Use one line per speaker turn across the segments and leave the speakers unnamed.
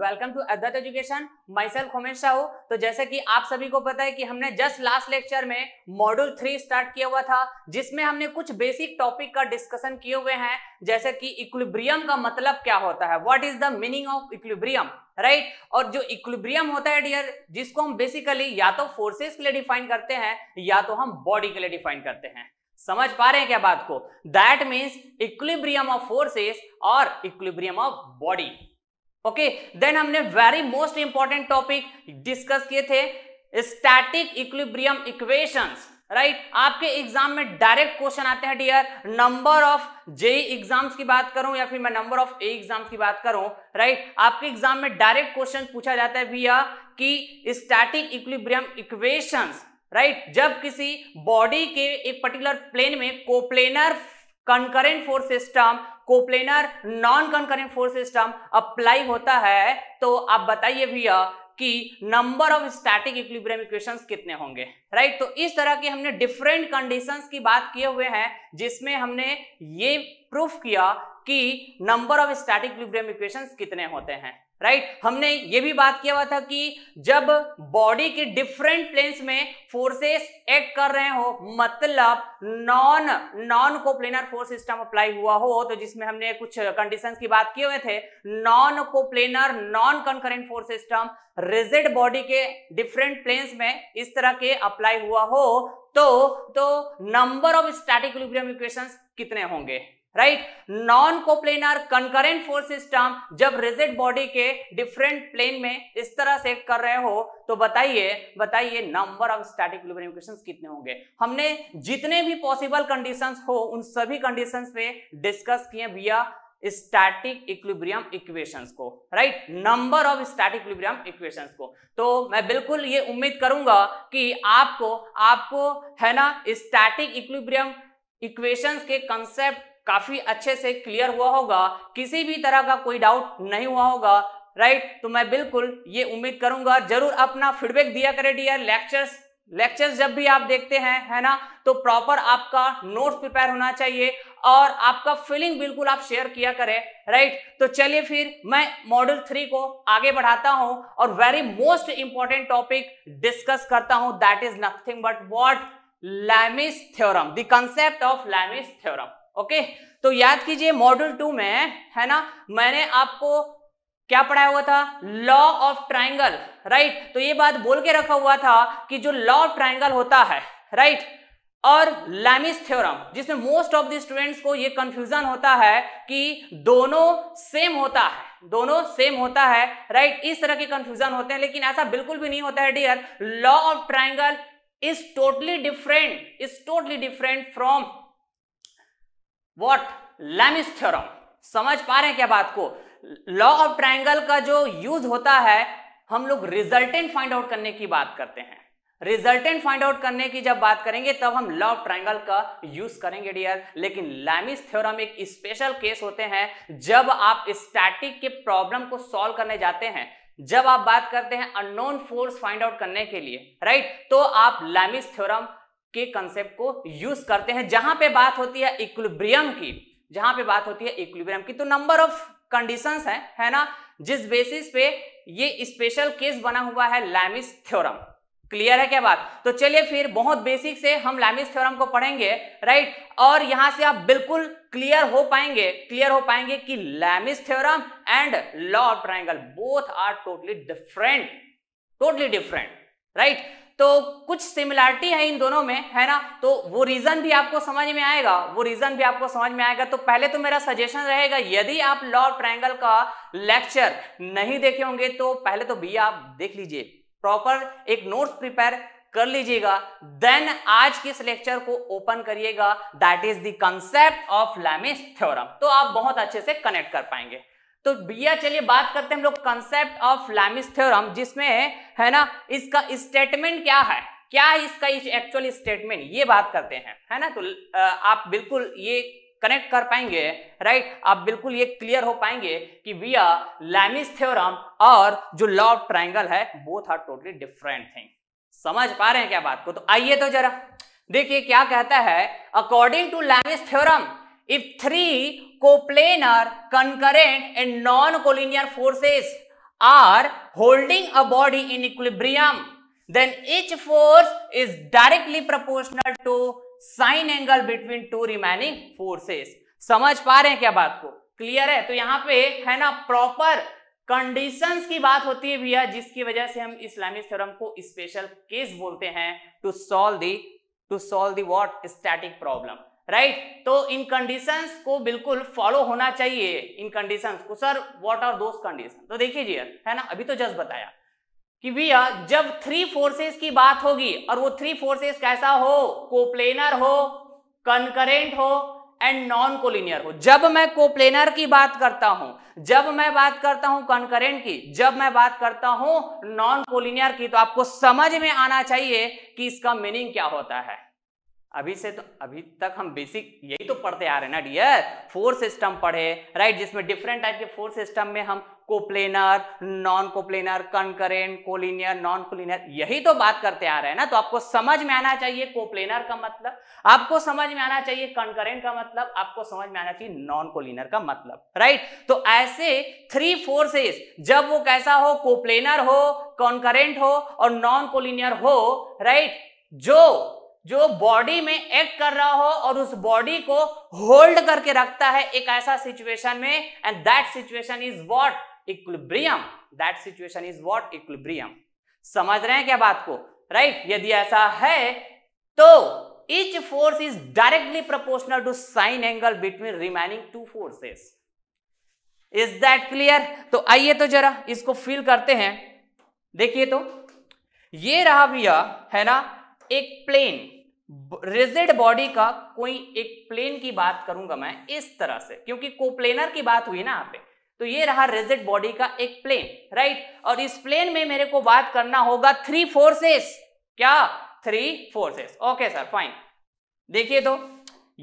Welcome to Advait education myself Homesh Sahu तो जैसे कि आप सभी को पता है कि हमने जस्ट लास्ट लेक्चर में मॉड्यूल थ्री स्टार्ट किया हुआ था जिसमें हमने कुछ बेसिक टॉपिक का डिस्कशन किए हुए हैं जैसे कि इक्विब्रियम का मतलब क्या होता है what is the meaning of equilibrium right right? और जो इक्विब्रियम होता है डियर जिसको हम बेसिकली या तो फोर्सेस के लिए डिफाइन करते हैं या तो हम बॉडी के लिए डिफाइन करते हैं समझ पा रहे हैं क्या बात को that means equilibrium of forces और equilibrium of body okay then हमने very most important topic discuss किए थे स्टैटिक इक्विब्रियम इक्वेशंस राइट आपके एग्जाम में डायरेक्ट क्वेश्चन आते हैं dear number of J exams की बात करूं या फिर मैं नंबर ऑफ ए एग्जाम्स की बात करूं राइट right? आपके एग्जाम में डायरेक्ट क्वेश्चन पूछा जाता है भैया कि स्टैटिक इक्विब्रियम इक्वेशंस राइट जब किसी बॉडी के एक पर्टिकुलर प्लेन में coplanar concurrent force system coplanar non concurrent force system apply होता है तो आप बताइए भैया कि number of static equilibrium equations कितने होंगे राइट right? तो इस तरह के हमने डिफरेंट कंडीशंस की बात किए हुए हैं जिसमें हमने ये प्रूफ किया कि number of static equilibrium equations कितने होते हैं राइट right? हमने ये भी बात किया हुआ था कि जब बॉडी के डिफरेंट प्लेन्स में फोर्सेस एक्ट कर रहे हो मतलब non non coplanar force system apply हुआ हो तो जिसमें हमने कुछ कंडीशंस की बात किए हुए थे non coplanar non concurrent force system rigid body के डिफरेंट प्लेन्स में इस तरह के अप्लाई हुआ हो तो तो नंबर ऑफ स्टैटिक इक्वेशन कितने होंगे right non coplanar concurrent force system जब रिजिड बॉडी के डिफरेंट प्लेन में इस तरह से कर रहे हो तो बताइए बताइए नंबर ऑफ स्टैटिक कितने होंगे हमने जितने भी पॉसिबल कंडीशंस हो उन सभी कंडीशंस पे डिस्कस किए भैया स्टैटिक इक्विब्रियम इक्वेशंस को right number of static equilibrium equations को तो मैं बिल्कुल ये उम्मीद करूंगा कि आपको आपको है ना स्टैटिक इक्विब्रियम इक्वेशंस के कंसेप्ट काफी अच्छे से क्लियर हुआ होगा किसी भी तरह का कोई डाउट नहीं हुआ होगा राइट तो मैं बिल्कुल ये उम्मीद करूंगा जरूर अपना फीडबैक दिया करें डियर लेक्चर्स लेक्चर्स जब भी आप देखते हैं है ना तो प्रॉपर आपका नोट्स प्रिपेयर होना चाहिए और आपका फीलिंग बिल्कुल आप शेयर किया करें राइट तो चलिए फिर मैं मॉडल थ्री को आगे बढ़ाता हूं और very most important topic discuss करता हूं that is nothing but what Lami's theorem the concept of Lami's theorem okay तो याद कीजिए मॉड्यूल टू में है ना मैंने आपको क्या पढ़ाया हुआ था लॉ ऑफ ट्राइंगल राइट तो ये बात बोल के रखा हुआ था कि जो लॉ ऑफ ट्राइंगल होता है राइट right? और लैमिस थ्योरम जिसमें मोस्ट ऑफ द स्टूडेंट्स को ये कंफ्यूजन होता है कि दोनों सेम होता है दोनों सेम होता है राइट इस तरह के कंफ्यूजन होते हैं लेकिन ऐसा बिल्कुल भी नहीं होता है dear law of triangle is totally different is totally different from what Lami's theorem समझ पा रहे हैं क्या बात को लॉ ऑफ ट्राइंगल का जो यूज होता है हम लोग रिजल्टेंट फाइंड आउट करने की बात करते हैं रिजल्टेंट फाइंड आउट करने की जब बात करेंगे तब हम लॉ ऑफ ट्राइंगल का यूज करेंगे डियर लेकिन लैमिस थ्योरम एक स्पेशल केस होते हैं जब आप स्टैटिक के प्रॉब्लम को सॉल्व करने जाते हैं जब आप बात करते हैं अननोन फोर्स फाइंड आउट करने के लिए राइट तो आप लैमिस थ्योरम के कंसेप्ट को यूज करते हैं जहां पे बात होती है इक्विब्रियम की जहां पे बात होती है इक्विब्रियम की तो नंबर ऑफ कंडीशंस है है ना जिस बेसिस पे ये स्पेशल केस बना हुआ है लैमिस थ्योरम क्लियर है क्या बात तो चलिए फिर बहुत बेसिक से हम लैमिस थ्योरम को पढ़ेंगे राइट और यहां से आप बिल्कुल क्लियर हो पाएंगे क्लियर हो पाएंगे कि Lami's theorem and law of triangle both are totally different totally different right right? तो कुछ सिमिलरिटी है इन दोनों में है ना तो वो रीजन भी आपको समझ में आएगा वो रीजन भी आपको समझ में आएगा तो पहले तो मेरा सजेशन रहेगा यदि आप लॉ ऑफ ट्रायंगल का लेक्चर नहीं देखे होंगे तो पहले तो भैया आप देख लीजिए प्रॉपर एक नोट्स प्रिपेयर कर लीजिएगा देन आज के इस लेक्चर को ओपन करिएगा that is the concept of Lami's theorem तो आप बहुत अच्छे से कनेक्ट कर पाएंगे तो भैया चलिए बात करते हैं हम लोग कंसेप्ट ऑफ लैमिस थ्योरम जिसमें है ना इसका स्टेटमेंट क्या है क्या है इसका एक्चुअल स्टेटमेंट ये बात करते हैं है ना तो आप बिल्कुल ये कनेक्ट कर पाएंगे राइट आप बिल्कुल ये क्लियर हो पाएंगे कि विया लैमिस थ्योरम और जो लॉ ऑफ ट्राइंगल है both are totally different thing समझ पा रहे हैं क्या बात को तो आइए तो जरा देखिए क्या कहता है according to Lami's theorem if three coplanar concurrent and non-collinear forces are holding a body in equilibrium then each force is directly proportional to sine angle between two remaining forces समझ पा रहे हैं क्या बात को क्लियर है तो यहाँ पे है ना प्रॉपर कंडीशंस की बात होती है भैया जिसकी वजह से हम इस्लामिक थ्योरम को स्पेशल केस बोलते हैं to solve the to solve the what static problem right right? तो इन कंडीशंस को बिल्कुल फॉलो होना चाहिए इन कंडीशंस को sir what are those condition तो देखिए जी है ना अभी तो जस्ट बताया कि भैया जब थ्री फोर्सेस की बात होगी और वो थ्री फोर्सेस कैसा हो कोप्लेनर हो कनकरेंट हो एंड नॉन कोलिनियर हो जब मैं कोप्लेनर की बात करता हूं जब मैं बात करता हूं कनकरेंट की जब मैं बात करता हूं नॉन कोलिनियर की तो आपको समझ में आना चाहिए कि इसका मीनिंग क्या होता है अभी से तो अभी तक हम बेसिक यही तो पढ़ते आ रहे हैं ना डियर फोर सिस्टम पढ़े राइट जिसमें डिफरेंट टाइप के फोर सिस्टम में हम coplanar non coplanar concurrent collinear non collinear यही तो बात करते आ रहे हैं ना तो आपको समझ में आना चाहिए कोप्लेनर का मतलब आपको समझ में आना चाहिए कनकरेंट का मतलब आपको समझ में आना चाहिए नॉन कोलिनर का मतलब राइट तो ऐसे थ्री फोर्सेस जब वो कैसा हो कोप्लेनर हो कॉन्करेंट हो और नॉन कोलिनियर हो राइट जो जो बॉडी में एक्ट कर रहा हो और उस बॉडी को होल्ड करके रखता है एक ऐसा सिचुएशन में and that situation is what equilibrium that situation is what equilibrium समझ रहे हैं क्या बात को राइट right? यदि ऐसा है तो each force is directly proportional to sine angle between remaining two forces is that clear तो आइए तो जरा इसको फील करते हैं देखिए तो ये रहा भैया है ना एक प्लेन रिजिड बॉडी का कोई एक प्लेन की बात करूंगा मैं इस तरह से क्योंकि कोप्लेनर की बात हुई ना यहाँ पे तो ये रहा रिजिड बॉडी का एक प्लेन राइट और इस प्लेन में मेरे को बात करना होगा थ्री फोर्सेस क्या three forces okay sir fine देखिए तो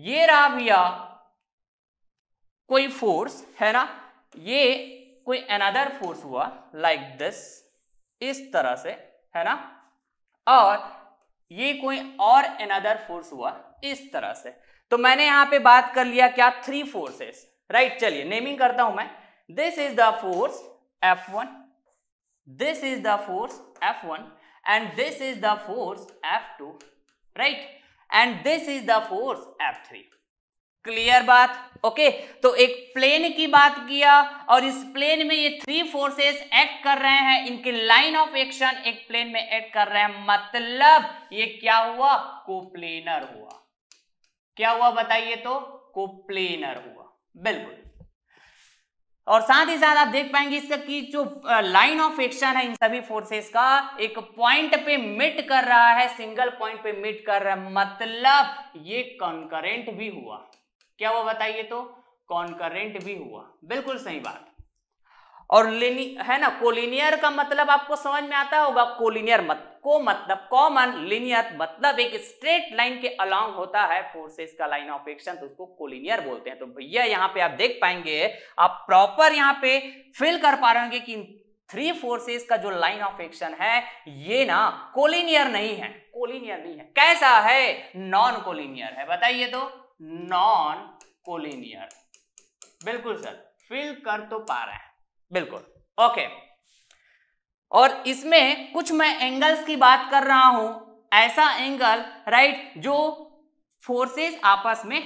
ये रहा भैया कोई फोर्स है ना ये कोई अनदर फोर्स हुआ लाइक like दिस इस तरह से है ना और ये कोई और एनदर फोर्स हुआ इस तरह से तो मैंने यहां पे बात कर लिया क्या थ्री फोर्सेस राइट चलिए नेमिंग करता हूं मैं this is the force F one this is the force F one and this is the force F two right and this is the force F three clear बात okay तो एक plane की बात किया और इस प्लेन में ये थ्री फोर्सेस एक्ट कर रहे हैं इनके लाइन ऑफ एक्शन एक प्लेन में एक्ट कर रहे हैं मतलब ये क्या हुआ कोप्लेनर हुआ क्या हुआ बताइए तो कोप्लेनर हुआ बिल्कुल और साथ ही साथ आप देख पाएंगे इसका कि जो लाइन ऑफ एक्शन है इन सभी फोर्सेस का एक पॉइंट पे मिट कर रहा है सिंगल पॉइंट पे मिट कर रहा है मतलब ये कंकरेंट भी हुआ क्या हुआ बताइए तो कॉन्करेंट भी हुआ बिल्कुल सही बात और लिनी है ना कोलिनियर का मतलब आपको समझ में आता होगा कोलिनियर मत को मतलब कॉमन लिनियर मतलब एक स्ट्रेट लाइन के अलॉन्ग होता है फोर्सेस का लाइन ऑफ एक्शन तो उसको कोलिनियर बोलते हैं तो भैया यहाँ पे आप देख पाएंगे आप प्रॉपर यहाँ पे फिल कर पा रहे होंगे कि थ्री फोर्सेस का जो लाइन ऑफ एक्शन है ये ना कोलिनियर नहीं है कोलिनियर नहीं है कैसा है नॉन कोलिनियर है बताइए तो नॉन कोलिनियर बिल्कुल सर फिल कर तो पा रहे हैं बिल्कुल ओके और इसमें कुछ मैं एंगल्स की बात कर रहा हूं ऐसा एंगल राइट जो फोर्सेस आपस में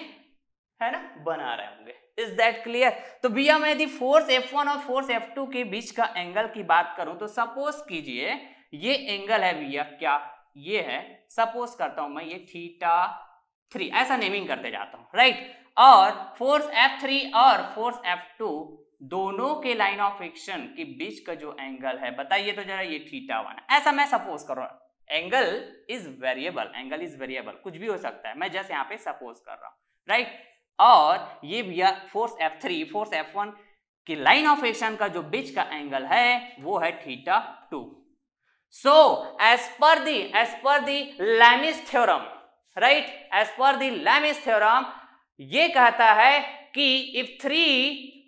है ना बना रहे होंगे इज दैट क्लियर तो भैया मैं यदि फोर्स F1 और फोर्स F2 के बीच का एंगल की बात करूं तो सपोज कीजिए ये एंगल है भैया क्या ये है सपोज करता हूं मैं ये थीटा थ्री ऐसा नेमिंग करते जाता हूँ राइट और फोर्स एफ थ्री और फोर्स एफ टू दोनों के लाइन ऑफ एक्शन के बीच का जो एंगल है बताइए तो जरा ये थीटा वन ऐसा मैं सपोज कर रहा हूं angle is variable angle is variable कुछ भी हो सकता है मैं जस्ट यहाँ पे सपोज कर रहा हूँ राइट और ये भैया force F three force F one की लाइन ऑफ एक्शन का जो बीच का एंगल है वो है theta to so as per the as per the Lami's theorem right as per Lami's theorem ये कहता है कि if three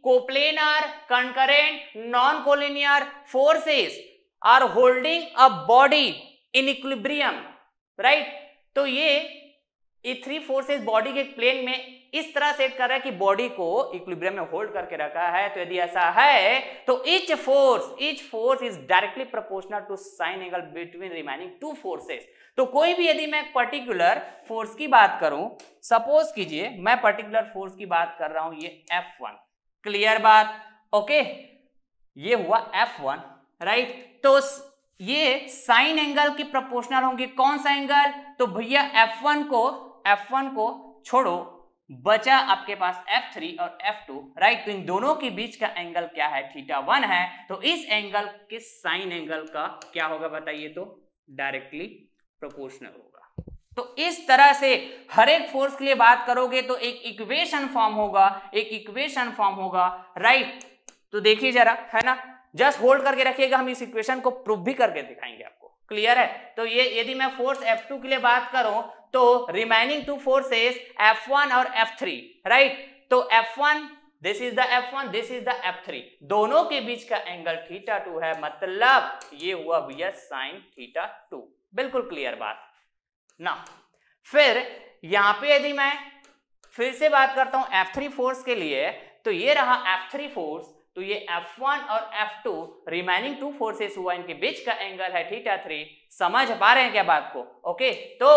coplanar concurrent non collinear forces are holding a body in equilibrium right तो ये three forces body के plane में इस तरह सेट कर रहा है कि बॉडी को इक्विब्रियम में होल्ड करके रखा है तो यदि ऐसा है तो each force each force is directly proportional to sine angle between remaining two forces तो कोई भी यदि मैं पर्टिकुलर फोर्स की बात करूं सपोज कीजिए मैं पर्टिकुलर फोर्स की बात कर रहा हूं ये F1 क्लियर बात ओके ये हुआ F1 राइट तो ये साइन एंगल की प्रोपोर्शनल होंगे कौन सा एंगल तो भैया F1 को F1 को छोड़ो बचा आपके पास F3 और F2 राइट तो इन दोनों के बीच का एंगल क्या है थीटा वन है तो इस एंगल के साइन एंगल का क्या होगा बताइए तो डायरेक्टली प्रोपोर्शनल होगा तो इस तरह से हर एक फोर्स के लिए बात करोगे तो एक इक्वेशन फॉर्म होगा एक इक्वेशन फॉर्म होगा राइट तो देखिए जरा है ना जस्ट होल्ड करके रखिएगा हम इस इक्वेशन को प्रूव भी करके दिखाएंगे आपको क्लियर है तो ये यदि मैं फोर्स F2 के लिए बात करूं तो रिमेनिंग टू फोर्सेस F1 और F3 राइट तो F1 this is the F1 this is the F3 दोनों के बीच का एंगल थीटा टू है मतलब ये हुआ भैया साइन थीटा टू बिल्कुल क्लियर बात ना फिर यहां पे यदि मैं फिर से बात करता हूं एफ थ्री फोर्स के लिए तो ये रहा एफ थ्री फोर्स तो ये वन और टू रिमेनिंग टू फोर्सेस हुआ इनके बीच का एंगल है थीटा थ्री समझ पा रहे हैं क्या बात को ओके तो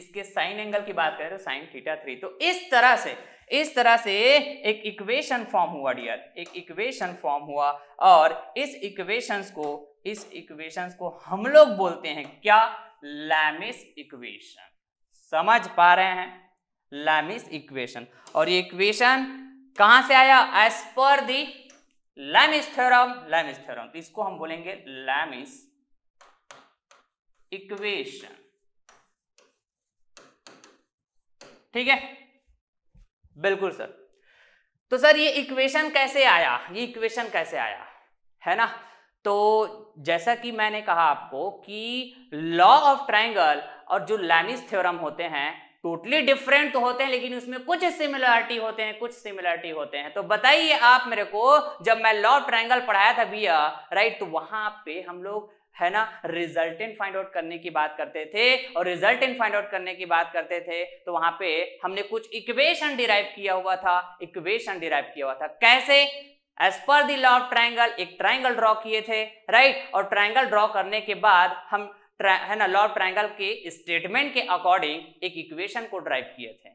इसके साइन एंगल की बात करें तो साइन थीटा थ्री तो इस तरह से इस तरह से एक इक्वेशन फॉर्म हुआ डियर एक इक्वेशन फॉर्म हुआ और इस इक्वेशंस को इस इक्वेशन को हम लोग बोलते हैं क्या लैमिस इक्वेशन समझ पा रहे हैं लैमिस इक्वेशन और ये इक्वेशन कहां से आया as per the Lami's theorem Lami's theorem तो इसको हम बोलेंगे लैमिस इक्वेशन ठीक है बिल्कुल सर तो सर ये इक्वेशन कैसे आया ये इक्वेशन कैसे आया है ना तो जैसा कि मैंने कहा आपको कि लॉ ऑफ ट्राइंगल और जो लैमिस थ्योरम होते हैं टोटली डिफरेंट तो होते हैं लेकिन उसमें कुछ सिमिलरिटी होते हैं कुछ सिमिलरिटी होते हैं तो बताइए आप मेरे को जब मैं लॉ ऑफ ट्राइंगल पढ़ाया था भैया राइट तो वहां पे हम लोग है ना रिजल्टेंट फाइंड आउट करने की बात करते थे और रिजल्टेंट फाइंड आउट करने की बात करते थे तो वहां पे हमने कुछ इक्वेशन डिराइव किया हुआ था इक्वेशन डिराइव किया हुआ था कैसे as per the law of triangle एक ट्राइंगल ड्रॉ किए थे राइट और ट्राइंगल ड्रॉ करने के बाद हम है ना लॉ ऑफ ट्राइंगल के स्टेटमेंट के अकॉर्डिंग एक इक्वेशन को ड्राइव किए थे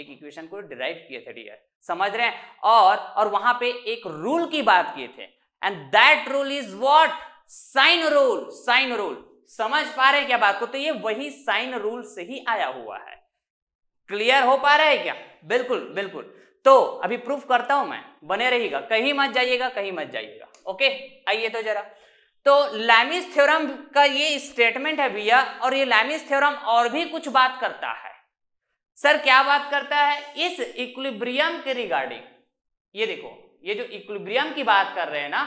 एक इक्वेशन को ड्राइव किए थे डियर समझ रहे हैं और और वहां पे एक रूल की बात किए थे and that rule is what sine rule sine rule समझ पा रहे क्या बात को तो ये वही साइन रूल से ही आया हुआ है क्लियर हो पा रहा है क्या बिल्कुल बिल्कुल तो अभी प्रूफ करता हूं मैं बने रहिएगा कहीं मत जाइएगा कहीं मत जाइएगा ओके आइए तो जरा तो लैमिस थ्योरम का ये स्टेटमेंट है भैया और ये लैमिस थ्योरम और भी कुछ बात करता है सर क्या बात करता है इस इक्विब्रियम के रिगार्डिंग ये देखो ये जो इक्विब्रियम की बात कर रहे हैं ना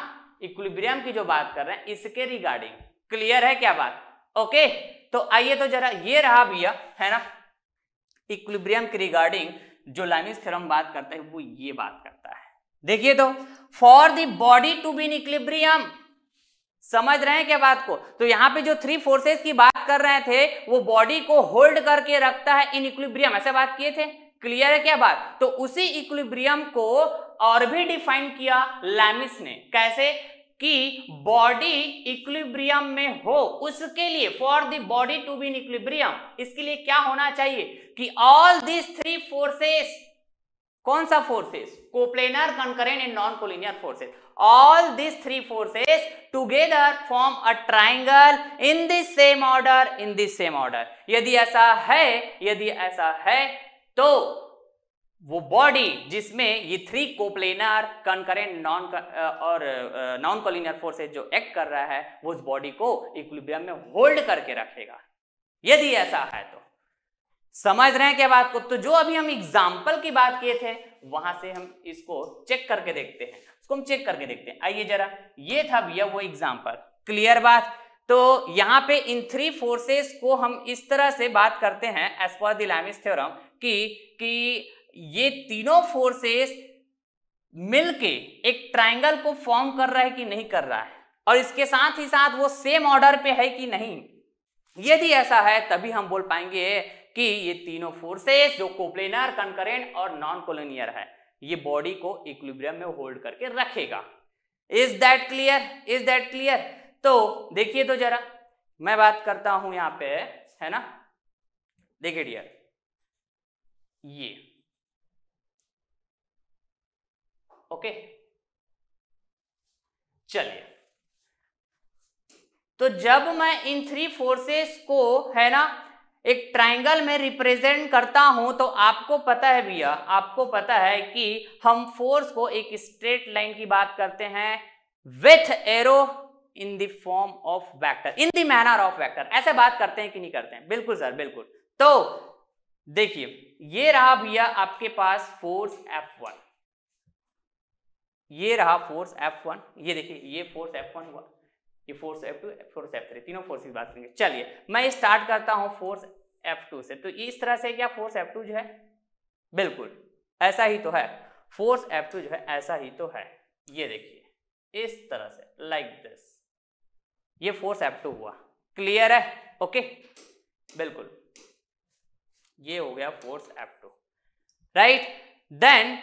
इक्विब्रियम की जो बात कर रहे हैं इसके रिगार्डिंग क्लियर है क्या बात ओके तो आइए तो जरा ये रहा भैया है ना इक्विब्रियम के रिगार्डिंग जो लाइमिस थ्योरम बात करता है वो ये बात करता है देखिए तो for the body to be in equilibrium समझ रहे हैं क्या बात को तो यहां पे जो थ्री फोर्सेस की बात कर रहे थे वो बॉडी को होल्ड करके रखता है इन इक्विब्रियम ऐसे बात किए थे क्लियर है क्या बात तो उसी इक्विब्रियम को और भी डिफाइन किया लैमिस ने कैसे कि बॉडी इक्विब्रियम में हो उसके लिए for the body to be in इसके लिए क्या होना चाहिए कि ऑल दिस थ्री फोर्सेस कौन सा forces coplanar concurrent and non collinear forces all this three forces together form a triangle in this same order in this same order यदि ऐसा है यदि ऐसा है तो वो बॉडी जिसमें ये थ्री कोप्लेनर कनकरेंट नॉन और नॉन कोलिनियर फोर्सेस जो एक्ट कर रहा है वो उस बॉडी को इक्विलिब्रियम में होल्ड करके रखेगा यदि ऐसा है तो समझ रहे हैं क्या बात को तो जो अभी हम एग्जांपल की बात किए थे वहां से हम इसको चेक करके देखते हैं इसको हम चेक करके देखते हैं आइए जरा ये था भैया वो एग्जाम्पल क्लियर बात तो यहाँ पे इन थ्री फोर्सेस को हम इस तरह से बात करते हैं एज पर दिलामिस थ्योरम कि कि ये तीनों फोर्सेस मिलके एक ट्रायंगल को फॉर्म कर रहा है कि नहीं कर रहा है और इसके साथ ही साथ वो सेम ऑर्डर पे है कि नहीं यदि ऐसा है तभी हम बोल पाएंगे कि ये तीनों फोर्सेस जो कोप्लेनर कंकरेंट और नॉन कोलोनियर है ये बॉडी को इक्विलिब्रियम में होल्ड करके रखेगा is that clear is that clear तो देखिए तो जरा मैं बात करता हूं यहां पे है ना देखिए डियर ये ओके चलिए तो जब मैं इन थ्री फोर्सेस को है ना एक ट्राइंगल में रिप्रेजेंट करता हूं तो आपको पता है भैया आपको पता है कि हम फोर्स को एक स्ट्रेट लाइन की बात करते हैं with arrow in the form of vector in the manner of vector ऐसे बात करते हैं कि नहीं करते हैं बिल्कुल सर बिल्कुल तो देखिए ये रहा भैया आपके पास फोर्स एफ वन ये रहा फोर्स एफ वन ये देखिए ये फोर्स एफ वन हुआ ये force F two force F three तीनों फोर्स की बात करेंगे चलिए मैं स्टार्ट करता हूं फोर्स एफ टू से तो इस तरह से क्या फोर्स एफ टू जो है बिल्कुल ऐसा ही तो है फोर्स एफ टू जो है ऐसा ही तो है ये देखिए इस तरह से लाइक like दिस ये फोर्स एफ टू हुआ क्लियर है ओके बिल्कुल ये हो गया force F two right then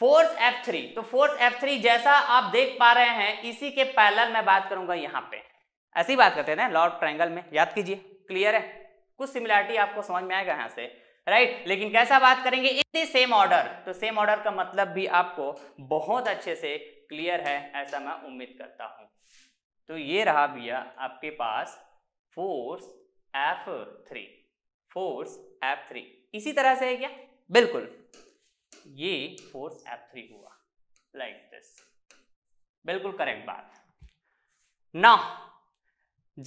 force F3 तो फोर्स F3 जैसा आप देख पा रहे हैं इसी के पैरेलल मैं बात करूंगा यहाँ पे ऐसी बात करते हैं ना लॉर्ड ट्रायंगल में याद कीजिए क्लियर है कुछ सिमिलरिटी आपको समझ में आएगा यहां से राइट लेकिन कैसा बात करेंगे इन सेम ऑर्डर तो सेम ऑर्डर का मतलब भी आपको बहुत अच्छे से क्लियर है ऐसा मैं उम्मीद करता हूं तो ये रहा भैया आपके पास force F three force F three इसी तरह से है क्या बिल्कुल ये फोर्स F3 हुआ लाइक like दिस बिल्कुल करेक्ट बात ना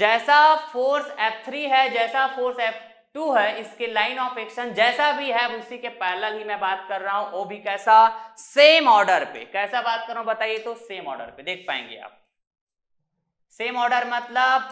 जैसा फोर्स F3 है जैसा फोर्स F2 है इसके लाइन ऑफ एक्शन जैसा भी है उसी के पैरेलल ही मैं बात कर रहा हूं वो भी कैसा सेम ऑर्डर पे कैसा बात कर रहा हूं बताइए तो सेम ऑर्डर पे देख पाएंगे आप सेम ऑर्डर मतलब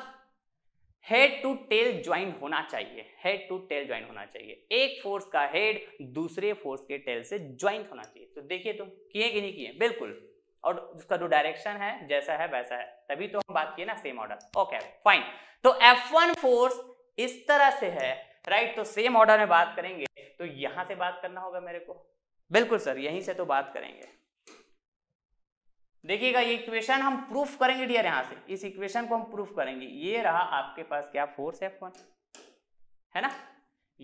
हेड टू टेल ज्वाइन होना चाहिए हेड टू टेल ज्वाइन होना चाहिए एक फोर्स का हेड दूसरे फोर्स के टेल से ज्वाइन होना चाहिए तो देखिए तुम किए कि नहीं किए बिल्कुल और उसका जो डायरेक्शन है जैसा है वैसा है तभी तो हम बात किए ना सेम ऑर्डर ओके फाइन तो F1 फोर्स इस तरह से है राइट तो सेम ऑर्डर में बात करेंगे तो यहां से बात करना होगा मेरे को बिल्कुल सर यहीं से तो बात करेंगे देखिएगा ये इक्वेशन हम प्रूफ करेंगे डियर यहां से इस इक्वेशन को हम प्रूफ करेंगे ये रहा आपके पास क्या फोर्स एफ वन है ना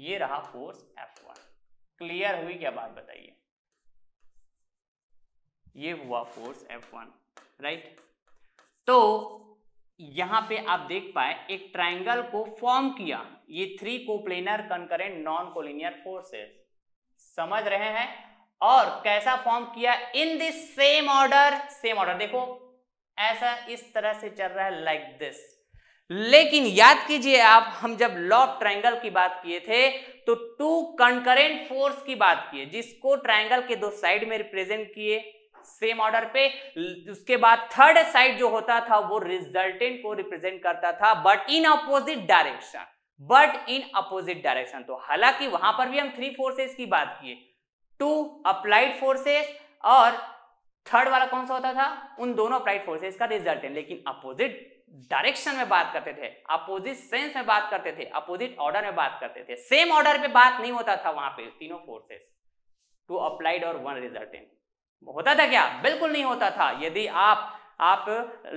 ये रहा फोर्स एफ वन क्लियर हुई क्या बात बताइए ये हुआ फोर्स एफ वन राइट तो यहां पे आप देख पाए एक ट्राइंगल को फॉर्म किया ये three coplanar concurrent non collinear forces समझ रहे हैं और कैसा फॉर्म किया in this same order same order देखो ऐसा इस तरह से चल रहा है लाइक like दिस लेकिन याद कीजिए आप हम जब लॉ ऑफ ट्रायंगल की बात किए थे तो टू कंकरेंट फोर्स की बात किए जिसको ट्रायंगल के दो साइड में रिप्रेजेंट किए सेम ऑर्डर पे उसके बाद थर्ड साइड जो होता था वो रिजल्टेंट को रिप्रेजेंट करता था but in opposite direction but in opposite direction तो हालांकि वहां पर भी हम थ्री फोर्सेस की बात किए टू अप्लाइड फोर्सेस और थर्ड वाला कौन सा होता था उन दोनों अप्लाइड फोर्सेस का रिजल्ट है लेकिन अपोजिट डायरेक्शन में बात करते थे अपोजिट सेंस में बात करते थे अपोजिट ऑर्डर में बात करते थे सेम ऑर्डर पे बात नहीं होता था वहां पे तीनों फोर्सेस टू अप्लाइड और वन रिजल्टेंट होता था क्या बिल्कुल नहीं होता था यदि आप आप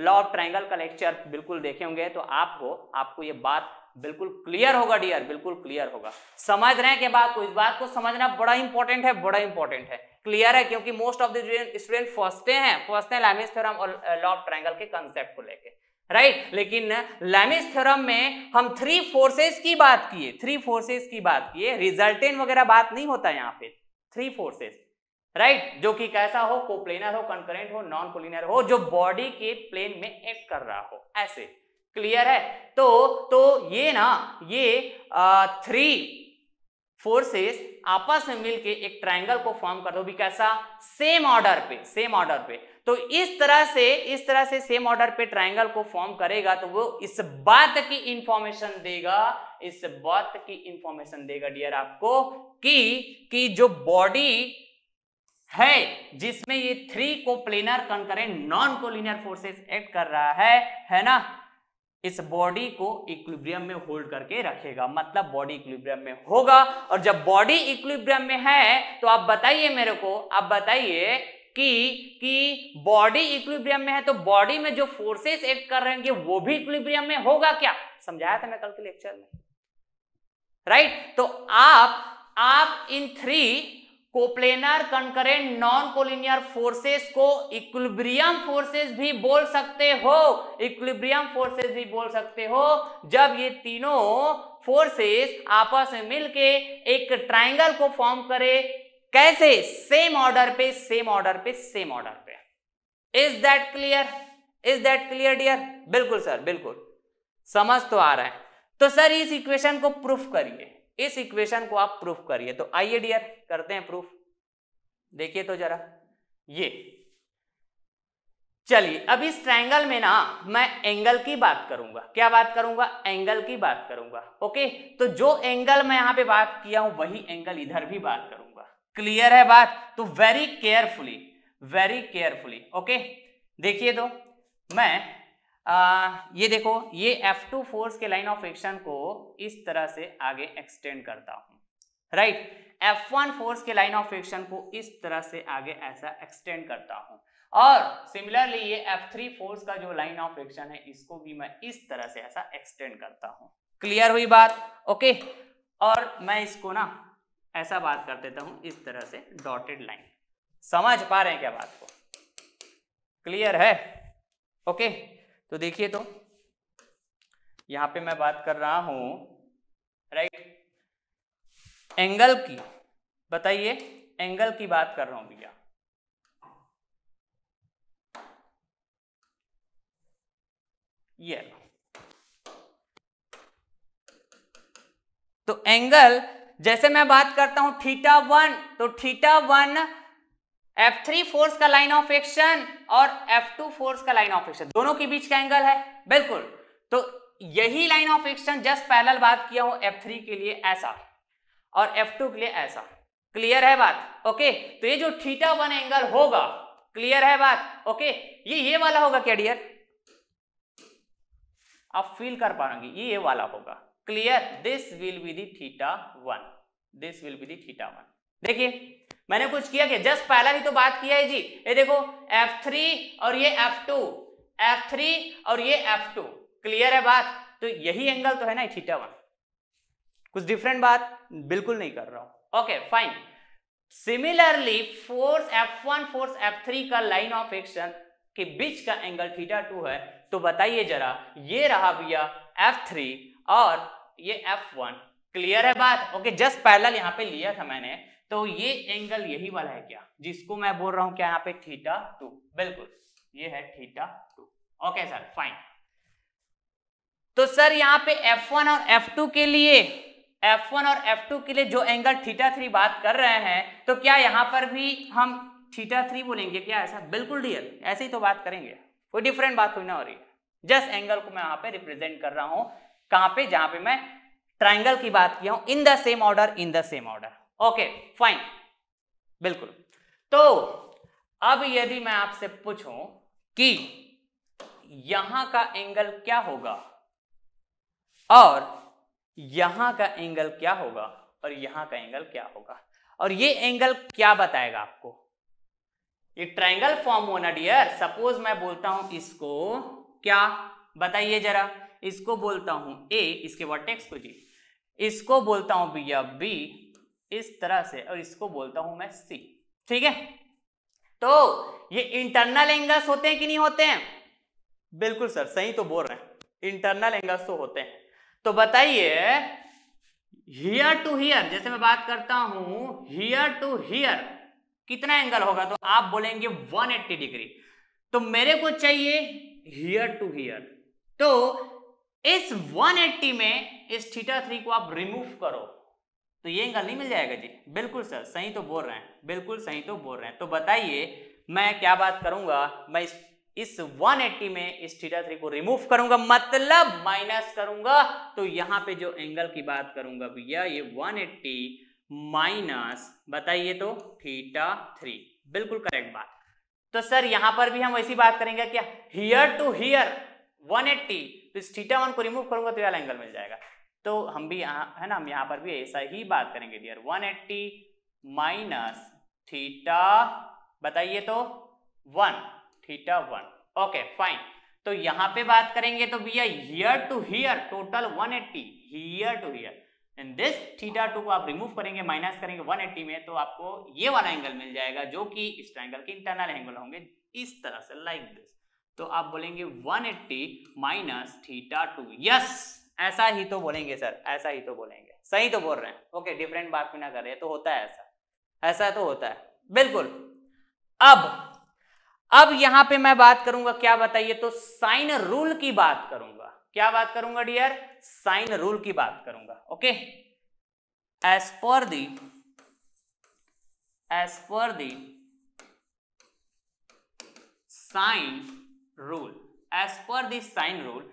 लॉ ऑफ ट्राइंगल का लेक्चर बिल्कुल देखे होंगे तो आपको आपको ये बात बिल्कुल क्लियर होगा डियर बिल्कुल क्लियर होगा समझ रहे हैं कि बात को तो इस बात को समझना बड़ा इंपॉर्टेंट है बड़ा इंपॉर्टेंट है क्लियर है क्योंकि मोस्ट ऑफ द स्टूडेंट फर्स्टे हैं फर्स्ट है लैमिस थ्योरम और लॉफ ट्राइंगल के कंसेप्ट को लेकर राइट right? लेकिन लैमिस थ्योरम में हम थ्री फोर्सेस की बात किए थ्री फोर्सेस की बात किए रिजल्टेंट वगैरह बात नहीं होता यहाँ पे थ्री फोर्सेस राइट right? जो कि कैसा हो कोप्लेनर हो कंकरेंट हो नॉन कोलिनर हो जो बॉडी के प्लेन में एक्ट कर रहा हो ऐसे क्लियर है तो तो ये ना ये आ, थ्री फोर्सेस आपस में मिलके एक ट्रायंगल को फॉर्म कर दो भी कैसा सेम ऑर्डर पे सेम ऑर्डर पे तो इस तरह से इस तरह से सेम ऑर्डर पे ट्रायंगल को फॉर्म करेगा तो वो इस बात की इंफॉर्मेशन देगा इस बात की इंफॉर्मेशन देगा डियर आपको कि कि जो बॉडी है जिसमें ये थ्री को planar concurrent non collinear forces act कर रहा है है ना इस बॉडी को इक्विब्रियम में होल्ड करके रखेगा मतलब बॉडी इक्विब्रियम में होगा और जब बॉडी इक्विब्रियम में है तो आप बताइए मेरे को आप बताइए कि कि बॉडी इक्विब्रियम में है तो बॉडी में जो फोर्सेस एक्ट कर रहे हैं वो भी इक्विब्रियम में होगा क्या समझाया था मैं कल के लेक्चर में राइट तो आप आप इन three coplanar concurrent non collinear forces को इक्विब्रियम फोर्सेस भी बोल सकते हो इक्विब्रियम फोर्सेस भी बोल सकते हो जब ये तीनों फोर्सेस आपस में मिलके एक ट्रायंगल को फॉर्म करे कैसे सेम ऑर्डर पे सेम ऑर्डर पे सेम ऑर्डर पे is that clear is that clear dear बिल्कुल सर बिल्कुल समझ तो आ रहा है तो सर इस इक्वेशन को प्रूफ करिए इस इक्वेशन को आप प्रूफ करिए तो आइए डियर करते हैं प्रूफ देखिए तो जरा ये चलिए अब इस ट्रायंगल में ना मैं एंगल की बात करूंगा क्या बात करूंगा एंगल की बात करूंगा ओके तो जो एंगल मैं यहां पे बात किया हूं वही एंगल इधर भी बात करूंगा क्लियर है बात तो very carefully very carefully okay देखिए तो मैं आ, ये देखो ये F2 फोर्स के लाइन ऑफ एक्शन को इस तरह से आगे एक्सटेंड करता हूं राइट F1 फोर्स के लाइन ऑफ एक्शन को इस तरह से आगे ऐसा एक्सटेंड करता हूं और सिमिलरली ये F3 फोर्स का जो लाइन ऑफ एक्शन है इसको भी मैं इस तरह से ऐसा एक्सटेंड करता हूं क्लियर हुई बात ओके और मैं इसको ना ऐसा बात कर देता हूं इस तरह से डॉटेड लाइन समझ पा रहे हैं क्या बात को क्लियर है ओके okay? तो देखिए तो यहां पे मैं बात कर रहा हूं राइट एंगल की बताइए एंगल की बात कर रहा हूं भैया ये तो एंगल जैसे मैं बात करता हूं थीटा वन तो थीटा वन F3 फोर्स का लाइन ऑफ एक्शन और F2 फोर्स का लाइन ऑफ एक्शन दोनों के बीच का एंगल है बिल्कुल तो यही line of action just parallel बात किया हूं F3 के लिए ऐसा और F2 के लिए ऐसा क्लियर है बात ओके तो ये जो थीटा वन एंगल होगा क्लियर है बात ओके ये ये वाला होगा क्या डियर आप फील कर पाएंगे ये ये वाला होगा clear this will be the theta one this will be the theta one देखिए मैंने कुछ किया क्या जस्ट पहला भी तो बात किया है जी ये देखो F3 और ये F2 F3 और ये F2 क्लियर है बात तो यही एंगल तो है ना थीटा वन कुछ डिफरेंट बात बिल्कुल नहीं कर रहा हूं okay fine similarly force F1 force F3 का लाइन ऑफ एक्शन के बीच का एंगल थीटा टू है तो बताइए जरा ये रहा भैया थ्री और ये वन क्लियर है बात ओके जस्ट पैरेलल यहां पे लिया था मैंने तो ये एंगल यही वाला है क्या जिसको मैं बोल रहा हूं क्या यहाँ पे थीटा टू बिल्कुल ये है theta two okay sir fine तो सर यहाँ पे F1 और F2 के लिए F1 और F2 के लिए जो एंगल थीटा थ्री बात कर रहे हैं तो क्या यहाँ पर भी हम थीटा थ्री बोलेंगे क्या ऐसा बिल्कुल डियर ऐसे ही तो बात करेंगे कोई डिफरेंट बात कोई ना हो रही है जस्ट एंगल को मैं यहाँ पे रिप्रेजेंट कर रहा हूँ कहाँ पे जहाँ पे मैं ट्राइंगल की बात किया हूँ in the same order in the same order okay fine बिल्कुल तो अब यदि मैं आपसे पूछूं कि यहां का एंगल क्या होगा और यहां का एंगल क्या होगा और यहां का एंगल क्या होगा और ये एंगल क्या बताएगा आपको ये ट्राइंगल फॉर्म होना डियर सपोज मैं बोलता हूं इसको क्या बताइए जरा इसको बोलता हूं ए इसके वर्टेक्स को जी इसको बोलता हूं बी या बी इस तरह से और इसको बोलता हूं मैं सी ठीक है तो ये इंटरनल एंगल्स होते हैं कि नहीं होते हैं बिल्कुल सर सही तो बोल रहे हैं इंटरनल एंगल्स तो होते हैं तो बताइए हियर टू हियर जैसे मैं बात करता हूं हियर टू हियर कितना एंगल होगा तो आप बोलेंगे 180 डिग्री तो मेरे को चाहिए हियर टू हियर तो इस 180 में इस थीटा थ्री को आप रिमूव करो तो ये एंगल नहीं मिल जाएगा जी बिल्कुल सर सही तो बोल रहे हैं बिल्कुल सही तो बोल रहे हैं तो बताइए मैं क्या बात करूंगा मैं इस इस 180 में इस थीटा थ्री को रिमूव करूंगा मतलब माइनस करूंगा तो यहां पे जो एंगल की बात करूंगा भैया ये 180 माइनस बताइए तो थीटा थ्री बिल्कुल करेक्ट बात तो सर यहां पर भी हम ऐसी बात करेंगे क्या हियर टू हियर 180 तो इस थीटा वन को रिमूव करूंगा तो यहाँ एंगल मिल जाएगा तो हम भी यहाँ है ना हम यहाँ पर भी ऐसा ही बात करेंगे डियर 180 एट्टी माइनस थीटा बताइए तो one theta one okay fine तो यहाँ पे बात करेंगे तो भैया here to here total 180 here to here in this theta two को आप रिमूव करेंगे माइनस करेंगे 180 में तो आपको ये वाला एंगल मिल जाएगा जो कि इस ट्राइंगल के इंटरनल एंगल होंगे इस तरह से लाइक like दिस तो आप बोलेंगे 180 eighty minus theta two yes ऐसा ही तो बोलेंगे सर ऐसा ही तो बोलेंगे सही तो बोल रहे हैं ओके डिफरेंट बात भी ना कर रहे तो होता है ऐसा ऐसा तो होता है बिल्कुल अब अब यहां पे मैं बात करूंगा क्या बताइए तो साइन रूल की बात करूंगा क्या बात करूंगा डियर साइन रूल की बात करूंगा okay as per the as per the sine rule as per the sine rule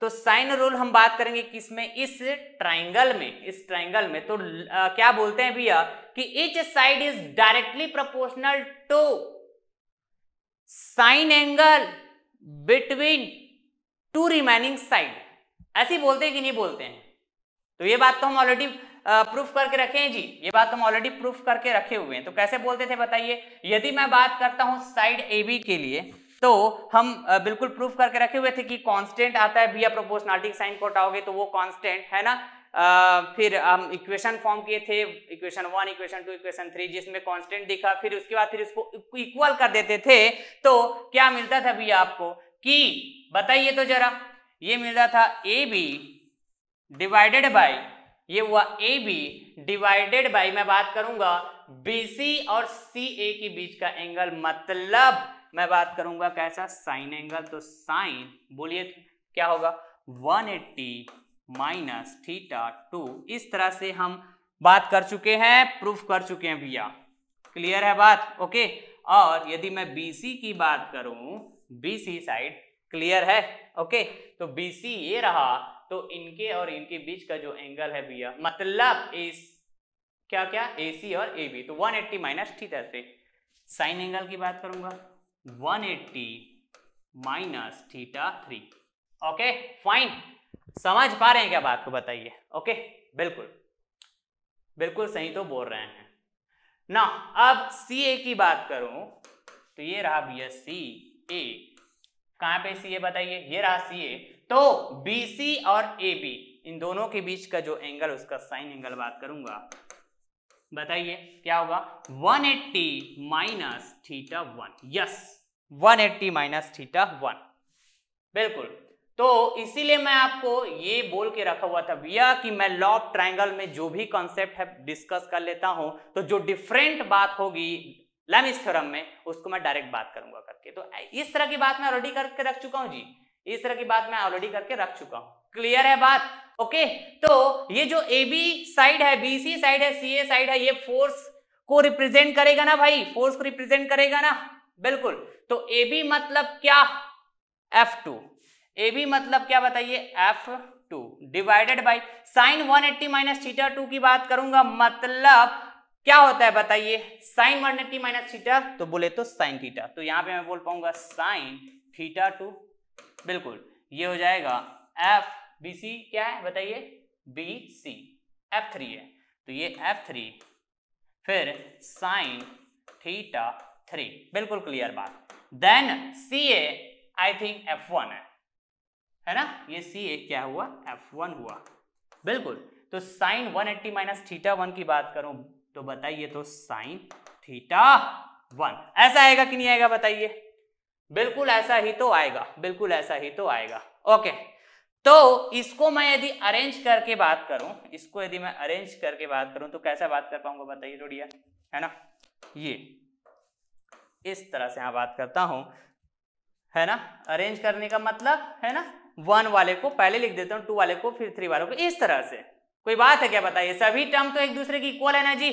तो साइन रूल हम बात करेंगे किस में इस ट्राइंगल में इस ट्राइंगल में तो आ, क्या बोलते हैं भैया कि each side is directly proportional to sine angle between two remaining side ऐसे बोलते हैं कि नहीं बोलते हैं तो ये बात तो हम ऑलरेडी प्रूफ करके रखे हैं जी ये बात तो हम ऑलरेडी प्रूफ करके रखे हुए हैं तो कैसे बोलते थे बताइए यदि मैं बात करता हूं साइड ए बी के लिए तो हम बिल्कुल प्रूफ करके रखे हुए थे कि कांस्टेंट आता है बिया प्रोपोर्शनलिटी साइन को हटाओगे तो वो कांस्टेंट है ना आ, फिर हम इक्वेशन फॉर्म किए थे equation one equation two equation three जिसमें कांस्टेंट दिखा फिर उसके बाद फिर इसको इक्वल कर देते थे तो क्या मिलता था भैया आपको कि बताइए तो जरा ये मिलता था ए बी डिवाइडेड बाई ये हुआ ए बी डिवाइडेड बाई मैं बात करूंगा बी सी और सी ए के बीच का एंगल मतलब मैं बात करूंगा कैसा साइन एंगल तो साइन बोलिए क्या होगा 180 एट्टी माइनस थीटा टू इस तरह से हम बात कर चुके हैं प्रूफ कर चुके हैं भैया क्लियर है बात ओके और यदि मैं बीसी की बात करूं बीसी साइड क्लियर है ओके तो बीसी ये रहा तो इनके और इनके बीच का जो एंगल है भैया मतलब इस क्या क्या ए सी और ए बी तो 180 एट्टी माइनस थीटा से साइन एंगल की बात करूंगा 180 minus theta three okay fine समझ पा रहे हैं क्या बात को बताइए ओके बिल्कुल बिल्कुल सही तो बोल रहे हैं ना अब सी ए की बात करूं तो ये रहा भैया सी ए कहां पे सी ए बताइए ये रहा सी ए तो बी सी और ए बी इन दोनों के बीच का जो एंगल उसका साइन एंगल बात करूंगा बताइए क्या होगा 180 eighty minus theta one yes one eighty minus theta one बिल्कुल तो इसीलिए मैं आपको ये बोल के रखा हुआ था भैया कि मैं लॉ ऑफ ट्रायंगल में जो भी कॉन्सेप्ट है डिस्कस कर लेता हूं तो जो डिफरेंट बात होगी लेमिस थ्योरम में उसको मैं डायरेक्ट बात करूंगा करके तो इस तरह की बात मैं ऑलरेडी करके रख चुका हूं जी इस तरह की बात मैं ऑलरेडी करके रख चुका हूं क्लियर है बात ओके तो ये जो ए बी साइड है बी सी साइड है सी ए साइड है ये फोर्स को रिप्रेजेंट करेगा ना भाई फोर्स को रिप्रेजेंट करेगा ना बिल्कुल तो ए बी मतलब क्या एफ टू ए बी मतलब क्या बताइए F two divided by sine one eighty minus theta two की बात करूंगा मतलब क्या होता है बताइए sine one eighty minus theta तो बोले तो साइन थीटा तो यहां पे मैं बोल पाऊंगा साइन थीटा टू बिल्कुल ये हो जाएगा एफ बी सी क्या है बताइए बी सी एफ थ्री है तो ये एफ थ्री फिर साइन थीटा थ्री बिल्कुल क्लियर बात then C A I think F one है है ना ये सी ए क्या हुआ एफ वन हुआ बिल्कुल तो sine one eighty minus theta one की बात करूं तो बताइए तो साइन थीटा वन ऐसा आएगा कि नहीं आएगा बताइए बिल्कुल ऐसा ही तो आएगा बिल्कुल ऐसा ही तो आएगा ओके तो इसको मैं यदि अरेंज करके बात करूं इसको यदि मैं अरेंज करके बात करूं तो कैसा बात कर पाऊंगा बताइए थोड़ी है ना ये इस तरह से यहां बात करता हूं है ना अरेंज करने का मतलब है ना वन वाले को पहले लिख देता हूं टू वाले को फिर थ्री वाले को इस तरह से कोई बात है क्या बताइए सभी टर्म तो एक दूसरे की इक्वल है ना जी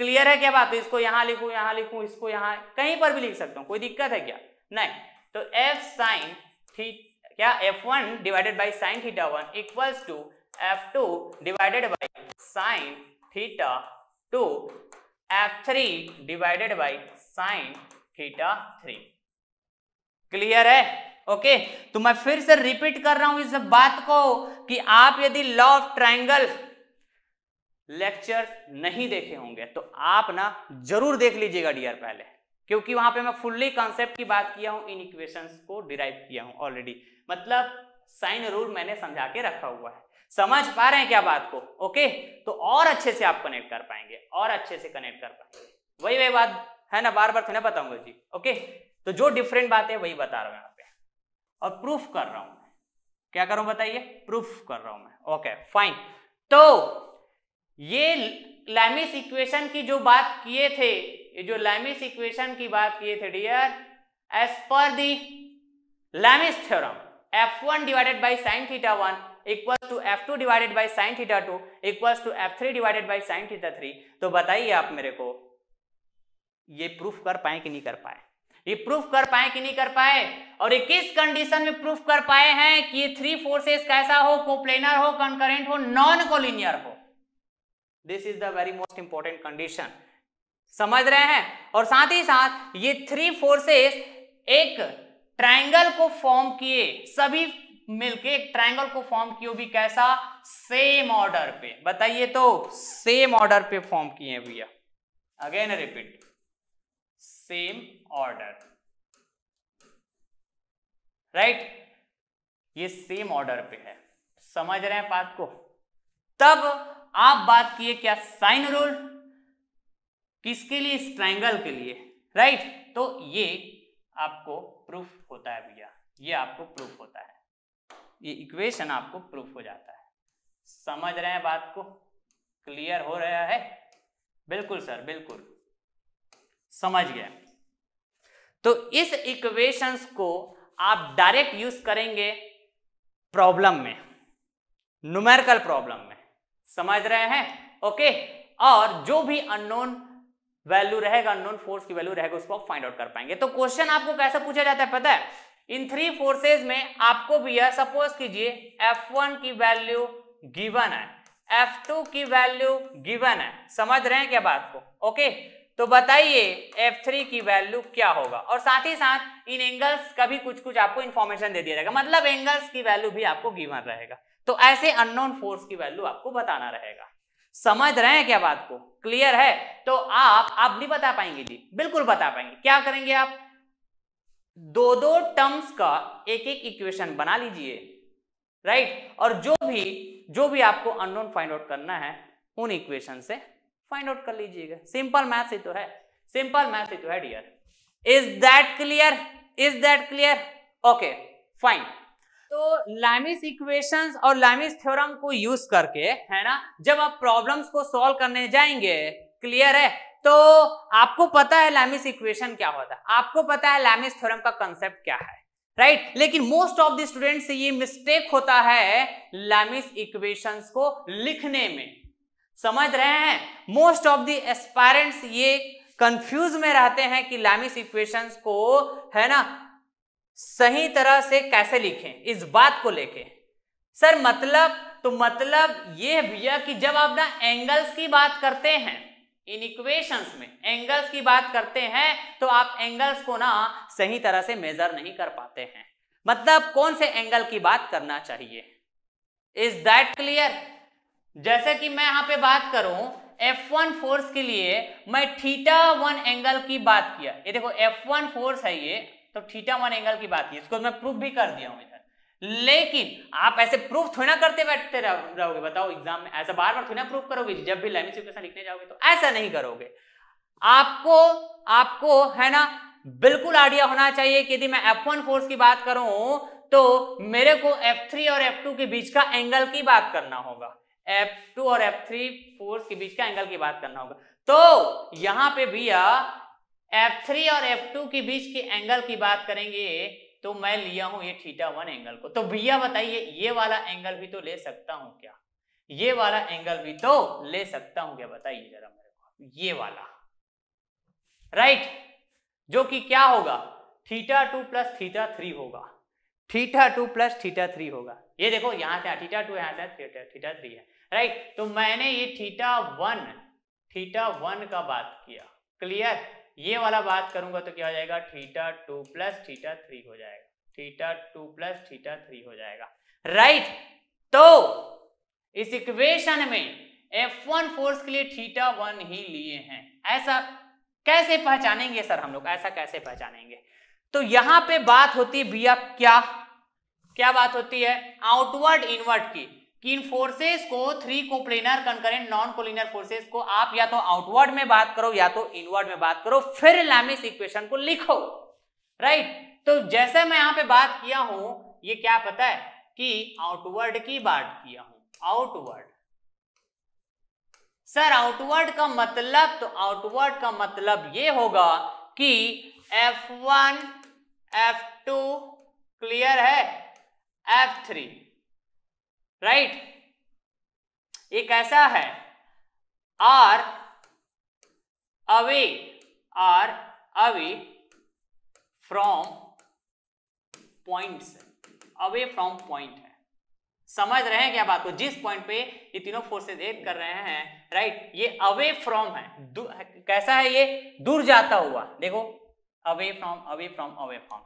क्लियर है क्या बात है तो इसको यहां लिखू यहां लिखू इसको यहां कहीं पर भी लिख सकता हूं कोई दिक्कत है क्या नहीं तो एफ साइन थी क्या F one divided by sine theta one equals to F two divided by sine theta two F three divided by sine theta three clear है ओके तो मैं फिर से रिपीट कर रहा हूं इस बात को कि आप यदि लॉ ऑफ ट्राइंगल लेक्चर नहीं देखे होंगे तो आप ना जरूर देख लीजिएगा डियर पहले क्योंकि वहां पे मैं फुल्ली कॉन्सेप्ट की बात किया हूं इन इक्वेशंस को डिराइव किया हूं ऑलरेडी मतलब साइन रूल मैंने समझा के रखा हुआ है समझ पा रहे हैं क्या बात को ओके तो और अच्छे से आप कनेक्ट कर पाएंगे और अच्छे से कनेक्ट कर पाएंगे वही वही बात है ना बार बार थोड़ा बताऊंगा जी ओके तो जो डिफरेंट बात है वही बता रहा हूँ यहाँ पे और प्रूफ कर रहा हूँ मैं क्या कर रहा हूं बताइए प्रूफ कर रहा हूँ मैं ओके फाइन तो ये लैमिस इक्वेशन की जो बात किए थे ये जो लैमिस इक्वेशन की बात किए थे dear as per the Lami's theorem F one divided by sine theta one equal to F two divided by sine theta two equal to F three divided by sine theta three तो बताइए आप मेरे को ये proof कर पाए कि नहीं कर पाए ये प्रूफ कर पाए कि नहीं कर पाए और ये किस कंडीशन में प्रूफ कर पाए हैं कि ये थ्री फोर्सेस कैसा हो कोप्लेनर हो कंकरेंट हो नॉन कोलिनियर हो this is the very most important condition समझ रहे हैं और साथ ही साथ ये थ्री फोर्सेस एक ट्रायंगल को फॉर्म किए सभी मिलके एक ट्रायंगल को फॉर्म किए भी कैसा सेम ऑर्डर पे बताइए तो सेम ऑर्डर पे फॉर्म किए भैया again repeat same order right ये सेम ऑर्डर पे है समझ रहे हैं बात को तब आप बात किए क्या साइन रूल किसके लिए इस ट्राइंगल के लिए राइट तो ये आपको प्रूफ होता है भैया ये आपको प्रूफ होता है ये इक्वेशन आपको प्रूफ हो जाता है समझ रहे हैं बात को क्लियर हो रहा है बिल्कुल सर बिल्कुल समझ गया तो इस इक्वेशंस को आप डायरेक्ट यूज करेंगे प्रॉब्लम में न्यूमेरिकल प्रॉब्लम में समझ रहे हैं ओके और जो भी अननोन वैल्यू रहेगा अननोन फोर्स की वैल्यू रहेगा उसको आप फाइंड आउट कर पाएंगे तो क्वेश्चन आपको कैसे पूछा जाता है पता है इन थ्री फोर्सेज में आपको भी यह सपोज कीजिए वन की वैल्यू गिवन है टू की वैल्यू गिवन है समझ रहे हैं क्या बात को ओके तो बताइए F3 की वैल्यू क्या होगा और साथ ही साथ इन एंगल्स का भी कुछ कुछ आपको इन्फॉर्मेशन दे दिया जाएगा मतलब एंगल्स की वैल्यू भी आपको गिवन रहेगा तो ऐसे अननोन फोर्स की वैल्यू आपको बताना रहेगा समझ रहे हैं क्या बात को क्लियर है तो आप आप नहीं बता पाएंगे जी बिल्कुल बता पाएंगे क्या करेंगे आप दो दो टर्म्स का एक एक इक्वेशन बना लीजिए राइट और जो भी जो भी आपको अननोन फाइंड आउट करना है उन इक्वेशन से फाइंड आउट कर लीजिएगा सिंपल मैथ ही तो है सिंपल मैथ ही तो है dear is that clear is that clear okay fine तो लैमिस इक्वेशंस और लैमिस थ्योरम को यूज करके है ना जब आप प्रॉब्लम्स को सॉल्व करने जाएंगे क्लियर है तो आपको पता है लैमिस इक्वेशन क्या होता है आपको पता है लैमिस थ्योरम का कंसेप्ट क्या है राइट right? लेकिन मोस्ट ऑफ द स्टूडेंट्स ये मिस्टेक होता है लैमिस इक्वेशंस को लिखने में समझ रहे हैं मोस्ट ऑफ द एस्पायरेंट्स ये कंफ्यूज में रहते हैं कि लैमिस इक्वेशंस को है ना सही तरह से कैसे लिखें इस बात को लेके सर मतलब तो मतलब ये भैया कि जब आप ना एंगल्स की बात करते हैं इन इक्वेशंस में एंगल्स की बात करते हैं तो आप एंगल्स को ना सही तरह से मेजर नहीं कर पाते हैं मतलब कौन से एंगल की बात करना चाहिए इज दैट क्लियर जैसे कि मैं यहाँ पे बात करूं F1 फोर्स के लिए मैं थीटा वन एंगल की बात किया ये देखो F1 फोर्स है ये तो थीटा वन एंगल की बात की इसको मैं प्रूफ भी कर दिया हूं इधर लेकिन आप ऐसे प्रूफ थोड़ी ना करते बैठते रहोगे बताओ एग्जाम में ऐसा बार बार थोड़ी ना प्रूफ करोगे जब भी लाइन इक्वेशन लिखने जाओगे तो ऐसा नहीं करोगे आपको आपको है ना बिल्कुल आइडिया होना चाहिए कि यदि मैं वन फोर्स की बात करूं तो मेरे को थ्री और टू के बीच का एंगल की बात करना होगा एफ टू और एफ थ्री फोर्स के बीच का एंगल की बात करना होगा तो यहां पे भैया एफ थ्री और एफ टू के बीच के एंगल की बात करेंगे तो मैं लिया हूं ये थीटा वन एंगल को तो भैया बताइए ये वाला एंगल भी तो ले सकता हूं क्या ये वाला एंगल भी तो ले सकता हूं क्या बताइए जरा मेरे को ये वाला राइट right? जो कि क्या होगा theta two plus theta three होगा theta two plus theta three होगा ये देखो यहां से थीटा टू यहां से थीटा थ्री है राइट तो मैंने ये थीटा वन थीटा वन का बात किया क्लियर ये वाला बात करूंगा तो क्या हो जाएगा theta two plus theta three हो जाएगा theta two plus theta three हो जाएगा राइट right? तो इस इक्वेशन में एफ वन फोर्स के लिए थीटा वन ही लिए हैं ऐसा कैसे पहचानेंगे सर हम लोग ऐसा कैसे पहचानेंगे तो यहां पे बात होती है भैया क्या क्या बात होती है आउटवर्ड इनवर्ड की कि इन फोर्सेस को three coplanar concurrent non collinear forces को आप या तो आउटवर्ड में बात करो या तो इनवर्ड में बात करो फिर लैमिस इक्वेशन को लिखो राइट तो जैसे मैं यहां पे बात किया हूं ये क्या पता है कि आउटवर्ड की बात किया हूं आउटवर्ड सर आउटवर्ड का मतलब तो आउटवर्ड का मतलब ये होगा कि एफ टू क्लियर है थ्री राइट एक ऐसा है are away are away from points away from point है समझ रहे हैं क्या बात को जिस पॉइंट पे ये तीनों फोर्सेस एक कर रहे हैं राइट ये अवे फ्रॉम है कैसा है ये दूर जाता हुआ देखो away from away from away from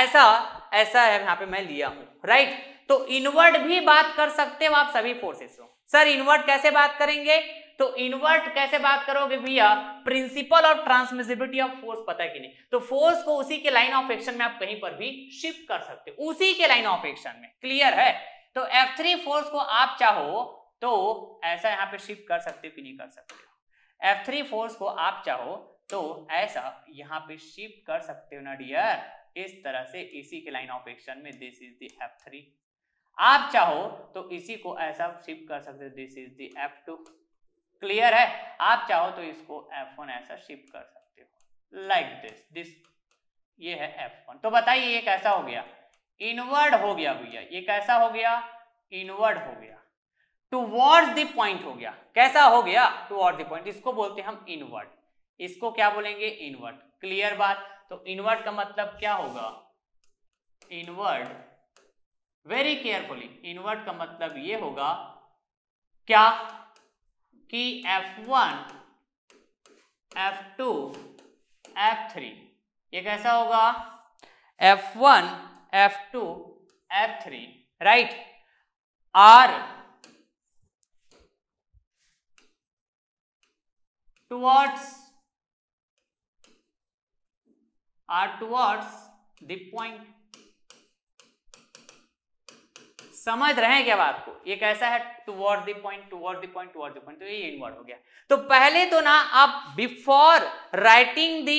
ऐसा ऐसा है यहां पे मैं लिया हूं राइट तो इनवर्ट भी बात कर सकते हो आप सभी फोर्सेस सर इनवर्ट कैसे बात करेंगे तो इनवर्ट कैसे बात करोगे भैया प्रिंसिपल और ट्रांसमिसिबिलिटी ऑफ फोर्स पता कि नहीं तो फोर्स को उसी के लाइन ऑफ एक्शन में आप कहीं पर भी शिफ्ट कर सकते हो उसी के लाइन ऑफ एक्शन में क्लियर है तो एफ थ्री फोर्स को आप चाहो तो ऐसा यहाँ पे शिफ्ट कर सकते हो कि नहीं कर सकते हो एफ थ्री फोर्स को आप चाहो तो ऐसा यहाँ पे शिफ्ट कर सकते हो ना डियर इस तरह से इसी के लाइन ऑफ एक्शन में this is the F three आप चाहो तो इसी को ऐसा शिफ्ट कर सकते हो this is the F two clear है आप चाहो तो इसको एफ वन ऐसा शिफ्ट कर सकते हो लाइक दिस दिस ये है एफ वन तो बताइए ये कैसा हो गया इनवर्ड हो गया भैया ये कैसा हो गया इनवर्ड हो गया टूवर्ड्स द पॉइंट हो गया कैसा हो गया टूवर्ड द पॉइंट इसको बोलते हैं हम इनवर्ड इसको क्या बोलेंगे इनवर्ड क्लियर बात तो इनवर्ड का मतलब क्या होगा इनवर्ड वेरी केयरफुली इनवर्ट का मतलब ये होगा क्या कि F F one two F three ये कैसा होगा F F one two F three right are towards are towards the point समझ रहे हैं क्या बात को ये कैसा है toward the point toward the point toward the point तो ये इनवर्ड हो गया तो पहले तो ना आप बिफोर राइटिंग दी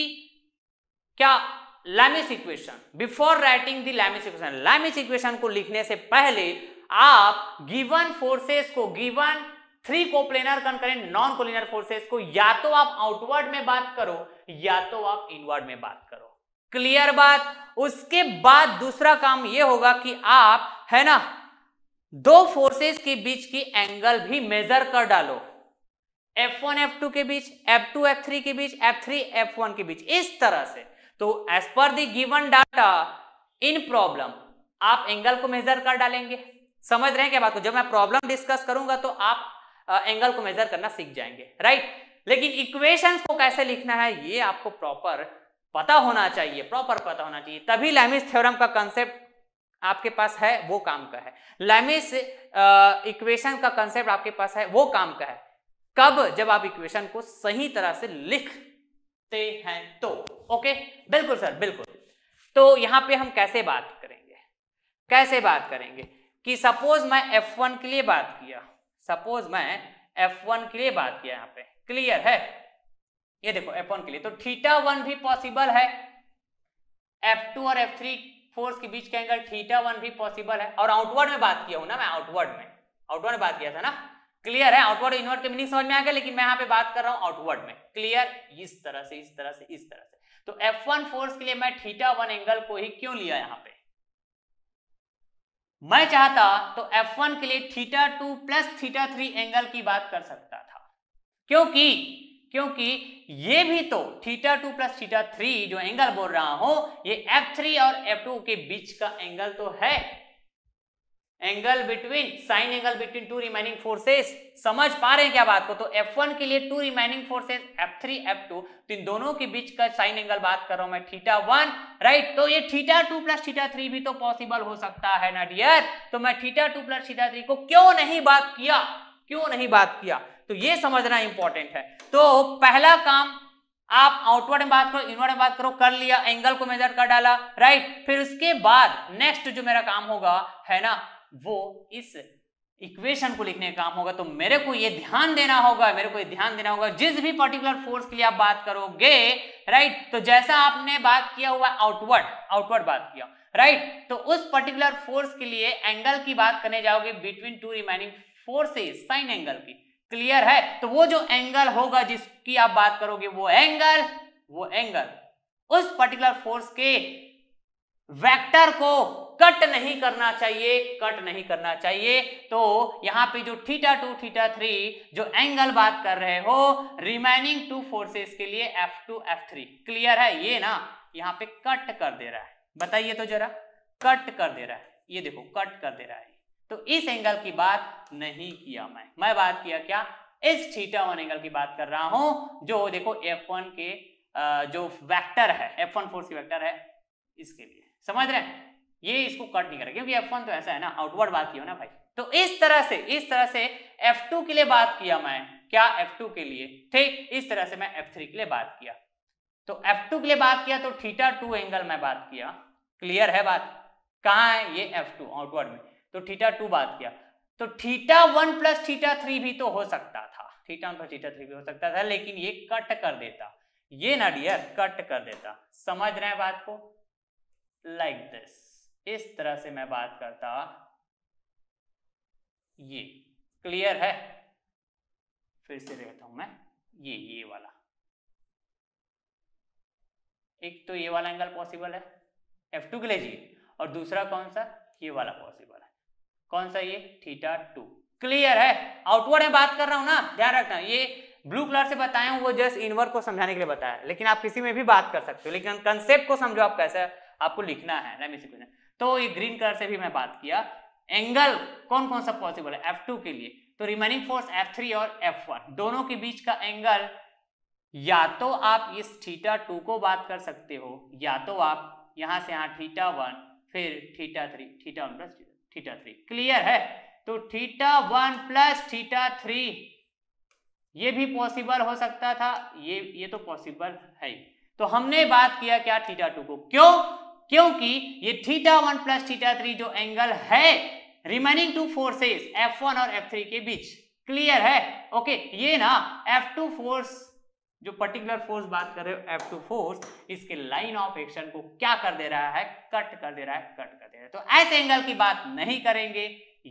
क्या Lami's equation before writing the Lami's equation Lami's equation को लिखने से पहले आप गिवन फोर्सेस को given three coplanar concurrent non collinear forces को या तो आप आउटवर्ड में बात करो या तो आप इनवर्ड में बात करो क्लियर बात उसके बाद दूसरा काम यह होगा कि आप है ना दो फोर्सेस के बीच की एंगल भी मेजर कर डालो F1 F2 के बीच F2 F3 के बीच F3 F1 के बीच इस तरह से तो as per the given data in problem आप एंगल को मेजर कर डालेंगे समझ रहे हैं क्या बात को जब मैं प्रॉब्लम डिस्कस करूंगा तो आप एंगल को मेजर करना सीख जाएंगे राइट लेकिन इक्वेशंस को कैसे लिखना है ये आपको प्रॉपर पता होना चाहिए प्रॉपर पता होना चाहिए तभी लैमिस थ्योरम का कंसेप्ट आपके पास है वो काम का है लैमिस इक्वेशन का कंसेप्ट आपके पास है वो काम का है कब जब आप इक्वेशन को सही तरह से लिखते हैं तो ओके बिल्कुल सर बिल्कुल तो यहां पे हम कैसे बात करेंगे कैसे बात करेंगे कि सपोज मैं एफ वन के लिए बात किया सपोज मैं एफ वन के लिए बात किया यहाँ पे क्लियर है ये देखो एफ वन के लिए तो थीटा वन भी पॉसिबल है एफ टू और एफ थ्री फोर्स के बीच का एंगल थीटा वन भी पॉसिबल है और आउटवर्ड में बात किया हूं ना मैं आउटवर्ड में आउटवर्ड में बात किया था ना क्लियर है आउटवर्ड इनवर्ड के मीनिंग समझ में आ गया लेकिन मैं यहाँ पे बात कर रहा हूँ आउटवर्ड में क्लियर इस तरह से इस तरह से इस तरह से तो F1 फोर्स के लिए मैं थीटा वन एंगल को ही क्यों लिया यहाँ पे मैं चाहता तो F1 के लिए theta two plus theta three angle की बात कर सकता था क्योंकि क्योंकि ये भी तो theta two plus theta three जो एंगल बोल रहा हूं ये एफ थ्री और एफ टू के बीच का एंगल तो है angle between sine angle between two remaining forces समझ पा रहे हैं क्या बात को तो वन के लिए two remaining forces F two तो इन दोनों के बीच का साइन एंगल बात कर रहा हूं मैं थीटा वन राइट तो ये theta two plus theta three भी तो पॉसिबल हो सकता है ना डियर तो मैं theta two plus theta three को क्यों नहीं बात किया क्यों नहीं बात किया तो ये समझना इंपॉर्टेंट है तो पहला काम आप आउटवर्ड में बात करो इनवर्ड में बात करो कर लिया एंगल को मेजर कर डाला राइट फिर उसके बाद नेक्स्ट जो मेरा काम होगा है ना वो इस इक्वेशन को लिखने का काम होगा तो मेरे को ये ध्यान देना होगा मेरे को ये ध्यान देना होगा जिस भी पर्टिकुलर फोर्स के लिए आप बात करोगे राइट तो जैसा आपने बात किया हुआ आउटवर्ड आउटवर्ड बात किया राइट तो उस पर्टिकुलर फोर्स के लिए एंगल की बात करने जाओगे between two remaining forces sine angle की क्लियर है तो वो जो एंगल होगा जिसकी आप बात करोगे वो एंगल वो एंगल उस पर्टिकुलर फोर्स के वेक्टर को कट नहीं करना चाहिए कट नहीं करना चाहिए तो यहां पे जो थीटा टू थीटा थ्री जो एंगल बात कर रहे हो रिमेनिंग टू फोर्सेस के लिए F two F three clear है ये ना यहाँ पे कट कर दे रहा है बताइए तो जरा कट कर दे रहा है ये देखो कट कर दे रहा है तो इस एंगल की बात नहीं किया मैं मैं बात किया क्या इस थीटा वन एंगल की बात कर रहा हूं जो देखो एफ वन के जो वेक्टर है एफ वन फोर्स की वेक्टर है इसके लिए समझ रहे हैं ये इसको कट नहीं करेगा क्योंकि एफ वन तो ऐसा है ना आउटवर्ड बात की हो ना भाई तो इस तरह से इस तरह से एफ टू के लिए बात किया मैं क्या एफ टू के लिए ठीक इस तरह से मैं एफ थ्री के लिए बात किया तो एफ टू के लिए बात किया तो थीटा टू एंगल मैं बात किया क्लियर है बात कहा है ये एफ टू आउटवर्ड में तो थीटा टू बात किया तो theta one plus theta three भी तो हो सकता था theta one plus theta three भी हो सकता था लेकिन ये कट कर देता ये ना डियर कट कर देता समझ रहे हैं बात को लाइक like दिस इस तरह से मैं बात करता ये क्लियर है फिर से देखता हूं मैं ये ये वाला एक तो ये वाला एंगल पॉसिबल है F2 के लिए जी और दूसरा कौन सा ये वाला पॉसिबल है कौन सा ये थीटा टू क्लियर है आउटवर्ड में बात कर रहा हूं ना ध्यान रखना ये ब्लू कलर से बताया हूं वो जस्ट इनवर्ड को समझाने के लिए बताया लेकिन आप किसी में भी बात कर सकते हो लेकिन कंसेप्ट को समझो आप कैसे आपको लिखना है रेमिसिक्वेशन तो ये ग्रीन कलर से भी मैं बात किया एंगल कौन कौन सा पॉसिबल है F2 के लिए तो रिमेनिंग फोर्स F3 और F1 दोनों के बीच का एंगल या तो आप इस थीटा टू को बात कर सकते हो या तो आप यहां से यहां थीटा वन फिर theta three theta one plus theta three clear है तो theta one plus theta three ये भी पॉसिबल हो सकता था ये ये तो पॉसिबल है तो हमने बात किया क्या थीटा टू को क्यों क्योंकि ये theta one plus theta three जो एंगल है remaining two forces F one और एफ थ्री के बीच क्लियर है ओके ये ना एफ टू फोर्स जो पर्टिकुलर फोर्स बात कर रहे हो एफ टू फोर्स इसके लाइन ऑफ एक्शन को क्या कर दे रहा है कट कर दे रहा है कट कर दे रहा है तो ऐसे एंगल की बात नहीं करेंगे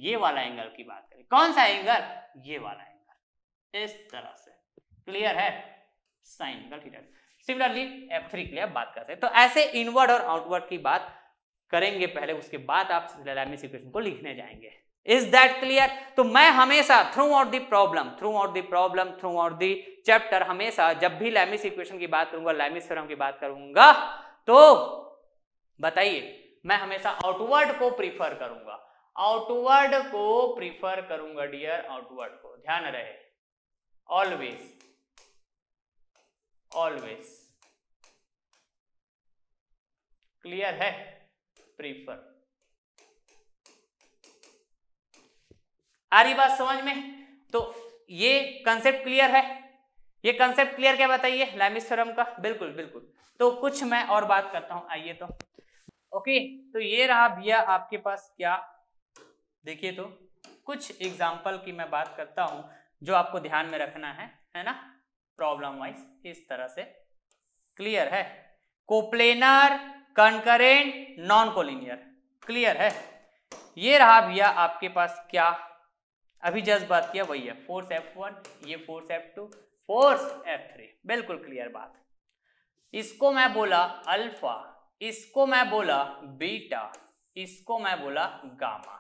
ये वाला एंगल की बात करें कौन सा एंगल ये वाला एंगल इस तरह से क्लियर है साइन एंगल है सिमिलरली एफ थ्री के लिए बात करते हैं तो ऐसे इनवर्ड और आउटवर्ड की बात करेंगे पहले उसके बाद आप इक्वेशन को लिखने जाएंगे इज दैट क्लियर तो मैं हमेशा throughout the problem throughout the problem throughout the chapter हमेशा जब भी लैमिस इक्वेशन की बात करूंगा लैमिस थ्योरम की बात करूंगा तो बताइए मैं हमेशा आउटवर्ड को प्रीफर करूंगा आउटवर्ड को प्रीफर करूंगा डियर आउटवर्ड को ध्यान रहे ऑलवेज ऑलवेज क्लियर है प्रीफर आ रही बात समझ में तो ये कंसेप्ट क्लियर है ये कंसेप्ट क्लियर क्या बताइए लैमिस का बिल्कुल बिल्कुल तो कुछ मैं और बात करता हूं आइए तो ओके तो ये रहा भैया आपके पास क्या देखिए तो कुछ एग्जाम्पल की मैं बात करता हूं जो आपको ध्यान में रखना है है ना प्रॉब्लम वाइज इस तरह से क्लियर है coplanar concurrent non collinear clear है ये रहा भैया आपके पास क्या अभी जस्ट बात किया वही है फोर्स एफ वन ये force F two force F three बिल्कुल क्लियर बात इसको मैं बोला अल्फा इसको मैं बोला बीटा इसको मैं बोला गामा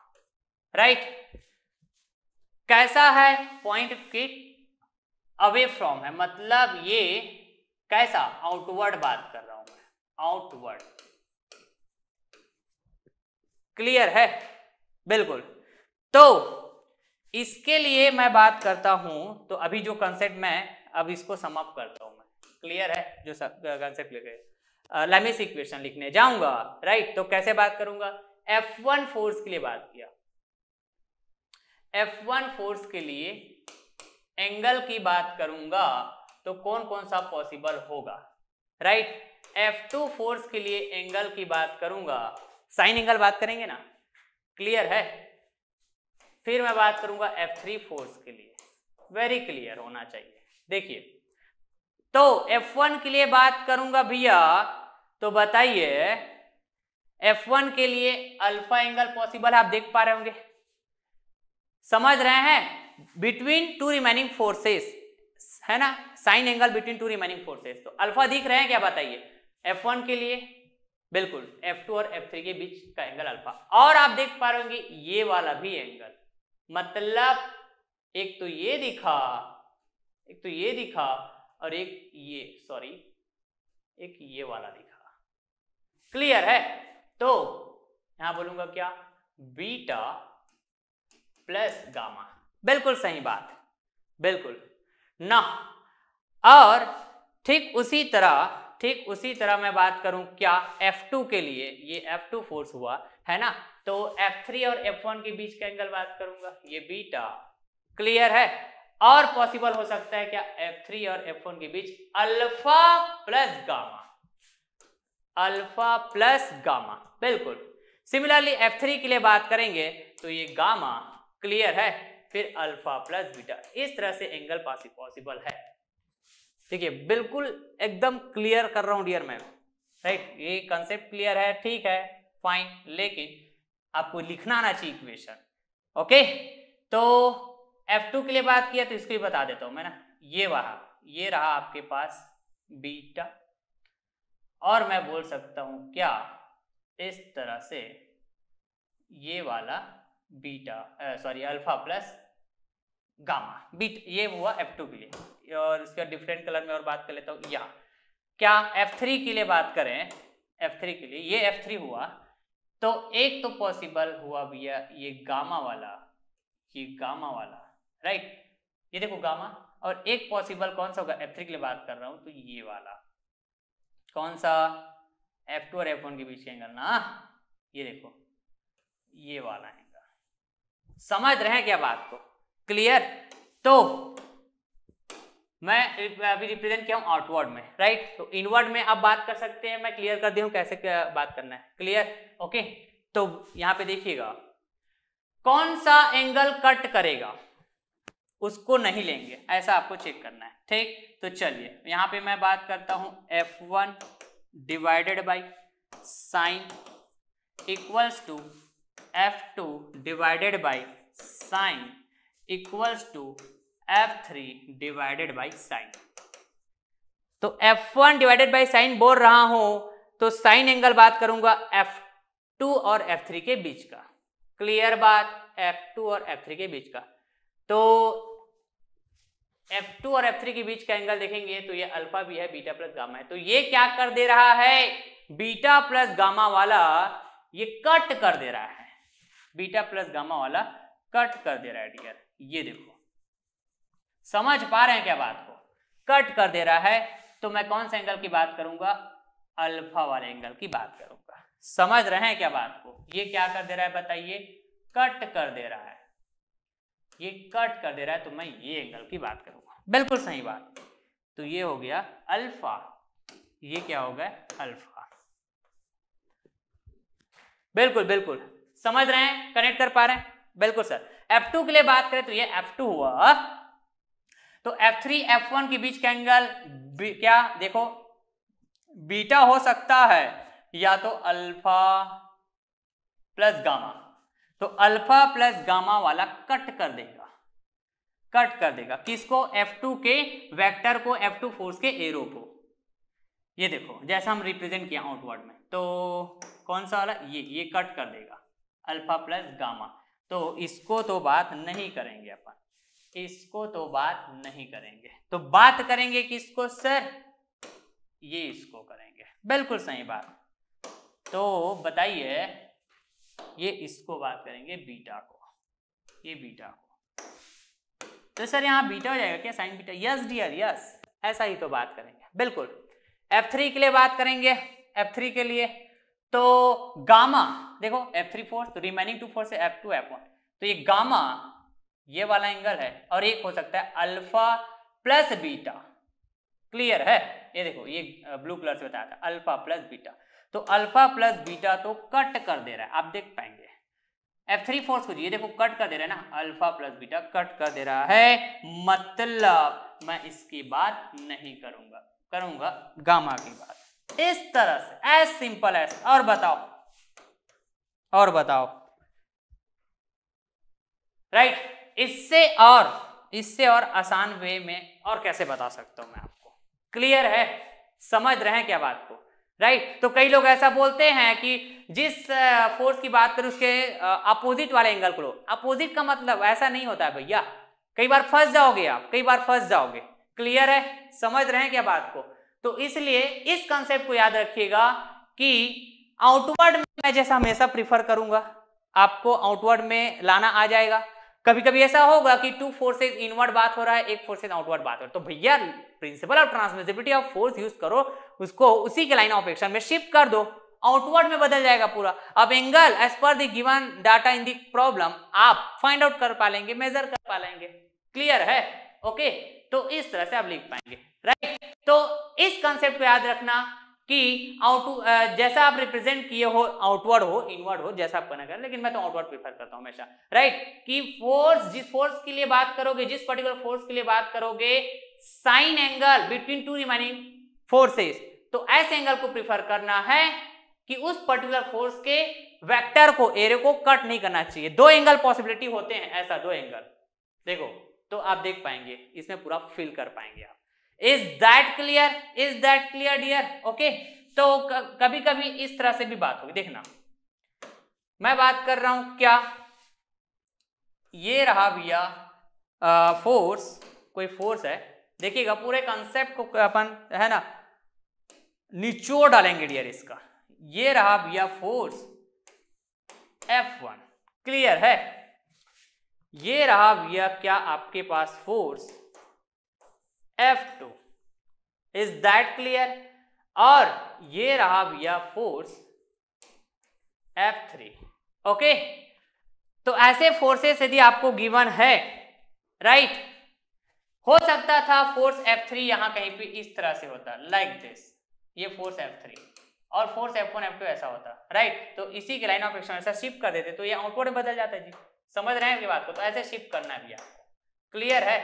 राइट कैसा है पॉइंट के अवे फ्रॉम है मतलब ये कैसा आउटवर्ड बात कर रहा हूं मैं आउटवर्ड क्लियर है बिल्कुल तो इसके लिए मैं बात करता हूं तो अभी जो कंसेप्ट मैं अब इसको समाप्त करता हूं मैं क्लियर है जो कंसेप्ट रहे लेमिस इक्वेशन लिखने जाऊंगा राइट तो कैसे बात करूंगा एफ वन फोर्स के लिए बात किया एफ वन फोर्स के लिए एंगल की बात करूंगा तो कौन कौन सा पॉसिबल होगा राइट एफ टू फोर्स के लिए एंगल की बात करूंगा साइन एंगल बात करेंगे ना क्लियर है फिर मैं बात करूंगा एफ थ्री फोर्स के लिए वेरी क्लियर होना चाहिए देखिए तो एफ वन के लिए बात करूंगा भैया तो बताइए एफ वन के लिए अल्फा एंगल पॉसिबल आप देख पा रहे होंगे समझ रहे हैं बिटवीन टू रिमेनिंग फोर्सेस है ना sine angle between two remaining forces तो अल्फा दिख रहे हैं क्या बताइए एफ वन के लिए बिल्कुल एफ टू और एफ थ्री के बीच का एंगल अल्फा और आप देख पा रहे होंगे ये वाला भी एंगल मतलब एक तो ये दिखा एक तो ये दिखा और एक ये सॉरी एक ये वाला दिखा क्लियर है तो यहां बोलूंगा क्या बीटा प्लस गामा बिल्कुल सही बात बिल्कुल ना और ठीक उसी तरह ठीक उसी तरह मैं बात करूं क्या F2 के लिए ये F2 फोर्स हुआ है ना तो F3 और F1 के बीच का एंगल बात करूंगा ये बीटा क्लियर है और पॉसिबल हो सकता है क्या F3 और F1 के बीच alpha plus gamma alpha plus gamma बिल्कुल सिमिलरली F3 के लिए बात करेंगे तो ये गामा क्लियर है फिर अल्फा प्लस बीटा इस तरह से एंगल पॉसिबल है ठीक है बिल्कुल एकदम क्लियर कर रहा हूं डियर मैम राइट ये कंसेप्ट क्लियर है ठीक है फाइन लेकिन आपको लिखना आना चाहिए इक्वेशन ओके तो एफ टू के लिए बात किया तो इसको ही बता देता हूं मैं ना ये वहा ये रहा आपके पास बीटा और मैं बोल सकता हूं क्या इस तरह से ये वाला beta sorry alpha plus gamma beta ये हुआ एफ टू के लिए और इसका डिफरेंट कलर में और बात कर लेता हूँ यहाँ क्या एफ थ्री के लिए बात करें एफ थ्री के लिए ये एफ थ्री हुआ तो एक तो पॉसिबल हुआ भैया ये गामा वाला ये गामा वाला राइट ये देखो गामा और एक पॉसिबल कौन सा होगा एफ थ्री के लिए बात कर रहा हूं तो ये वाला कौन सा एफ टू और एफ वन के बीच एंगल ना ये देखो ये वाला एंगल समझ रहे हैं क्या बात को क्लियर तो मैं अभी रिप्रेजेंट किया हूँ आउटवर्ड में राइट right? तो इनवर्ड में आप बात कर सकते हैं मैं क्लियर कर दिया हूँ कैसे बात करना है क्लियर ओके तो यहाँ पे देखिएगा कौन सा एंगल कट करेगा उसको नहीं लेंगे ऐसा आपको चेक करना है ठीक तो चलिए यहाँ पे मैं बात करता हूँ F one divided by sine equals to F two divided by sine equals to F three divided by sine तो F one divided by sine बोल रहा हूं तो साइन एंगल बात करूंगा एफ टू और एफ थ्री के बीच का क्लियर बात एफ टू और एफ थ्री के बीच का तो एफ टू और एफ थ्री के बीच का एंगल देखेंगे तो ये अल्फा भी है बीटा प्लस गामा है तो ये क्या कर दे रहा है बीटा प्लस गामा वाला ये कट कर दे रहा है बीटा प्लस गामा वाला कट कर दे रहा है डियर ये देखो समझ पा रहे हैं क्या बात को कट कर दे रहा है तो मैं कौन से एंगल की बात करूंगा अल्फा वाले एंगल की बात करूंगा समझ रहे हैं क्या बात को ये क्या कर दे रहा है बताइए कट कर दे रहा है ये कट कर दे रहा है तो मैं ये एंगल की बात करूंगा बिल्कुल सही बात तो ये हो गया अल्फा ये क्या हो गया अल्फा बिल्कुल बिल्कुल समझ रहे हैं कनेक्ट कर पा रहे हैं बिल्कुल सर F2 के लिए बात करें तो ये F2 हुआ तो F3 F1 के बीच का एंगल क्या देखो बीटा हो सकता है या तो अल्फा प्लस गामा तो अल्फा प्लस गामा वाला कट कर देगा कट कर देगा किसको F2 के वेक्टर को F2 फोर्स के एरो को ये देखो जैसा हम रिप्रेजेंट किया आउटवर्ड में तो कौन सा वाला ये ये कट कर देगा अल्फा प्लस गामा तो इसको तो बात नहीं करेंगे अपन इसको तो बात नहीं करेंगे तो बात करेंगे किसको सर ये इसको करेंगे बिल्कुल सही बात तो बताइए ये इसको बात करेंगे बीटा को ये बीटा को तो सर यहाँ बीटा हो जाएगा क्या sine beta yes dear yes ऐसा ही तो बात करेंगे बिल्कुल F3 के लिए बात करेंगे F3 के लिए तो गामा देखो F3 फोर तो रिमेनिंग टू फोर से F2 F1 तो ये गामा ये वाला एंगल है और एक हो सकता है अल्फा प्लस बीटा क्लियर है ये देखो ये ब्लू कलर से बताया था अल्फा प्लस बीटा तो अल्फा प्लस बीटा तो कट कर दे रहा है आप देख पाएंगे एफ थ्री फोर्स को ये देखो कट कर दे रहा है ना अल्फा प्लस बीटा कट कर दे रहा है मतलब मैं इसकी बात नहीं करूंगा करूंगा गामा की बात इस तरह से एज सिंपल एज और बताओ और बताओ राइट right? इससे और इससे और आसान वे में और कैसे बता सकता हूं मैं आपको क्लियर है समझ रहे हैं क्या बात को राइट तो कई लोग ऐसा बोलते हैं कि जिस फोर्स की बात करें उसके अपोजिट वाले एंगल को लो अपोजिट का मतलब ऐसा नहीं होता है भैया कई बार फंस जाओगे आप कई बार फंस जाओगे क्लियर है समझ रहे हैं क्या बात को तो इसलिए इस कंसेप्ट को याद रखिएगा कि आउटवर्ड में मैं जैसा हमेशा प्रीफर करूंगा आपको आउटवर्ड में लाना आ जाएगा कभी कभी ऐसा होगा कि टू फोर्सेज इनवर्ड बात हो रहा है एक फोर्सेज आउटवर्ड बात हो रहा है तो भैया principle of transmissibility of force use करो उसको उसी के लाइन ऑफ एक्शन में शिफ्ट कर दो आउटवर्ड में बदल जाएगा पूरा अब एंगल एज पर given data in the problem आप फाइंड आउट कर पा लेंगे मेजर कर पा लेंगे क्लियर है ओके तो इस तरह से आप लिख पाएंगे राइट तो इस कंसेप्ट को याद रखना कि आउट जैसा आप रिप्रेजेंट किए हो आउटवर्ड हो इनवर्ड हो जैसा आप करना कर लेकिन मैं तो आउटवर्ड प्रीफर करता हूं हमेशा राइट कि फोर्स जिस फोर्स के लिए बात करोगे जिस पर्टिकुलर फोर्स के लिए बात करोगे sine angle between two remaining forces तो ऐसे एंगल को प्रीफर करना है कि उस पर्टिकुलर फोर्स के वैक्टर को एरे को कट नहीं करना चाहिए दो एंगल पॉसिबिलिटी होते हैं ऐसा दो एंगल देखो तो आप देख पाएंगे इसमें पूरा फिल कर पाएंगे आप is that clear is that clear dear okay तो कभी कभी इस तरह से भी बात होगी देखना मैं बात कर रहा हूं क्या ये रहा भैया फोर्स कोई फोर्स है देखिएगा पूरे कंसेप्ट को अपन है ना निचोड़ डालेंगे डियर इसका ये रहा भैया फोर्स F1 क्लियर है ये रहा भैया क्या आपके पास force F two is that clear और ये रहा भैया फोर्स एफ थ्री ओके तो ऐसे फोर्सेस यदि आपको गिवन है राइट right? हो सकता था फोर्स F3 थ्री यहां कहीं पे इस तरह से होता लाइक like दिस ये फोर्स F3 और फोर्स F1 F2 ऐसा होता राइट right? तो इसी के लाइन ऑफ एक्शन ऐसा शिफ्ट कर देते तो ये आउटपुट में बदल जाता जी समझ रहे हैं ये बात को तो ऐसे शिफ्ट करना है भैया क्लियर है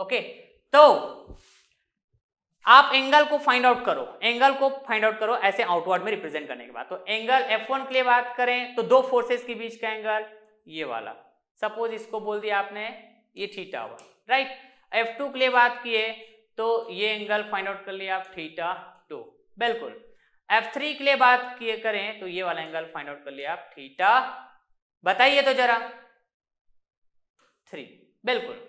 ओके okay? तो आप एंगल को फाइंड आउट करो एंगल को फाइंड आउट करो ऐसे आउटवर्ड में रिप्रेजेंट करने के बाद तो एंगल F1 के लिए बात करें तो दो फोर्सेस के बीच का एंगल ये वाला सपोज इसको बोल दिया आपने ये थीटा वन राइट F2 के लिए बात किए तो ये एंगल फाइंड आउट कर लिया आप थीटा टू बिल्कुल F3 के लिए बात किए करें तो ये वाला एंगल फाइंड आउट कर लिया आप थीटा बताइए तो जरा थ्री बिल्कुल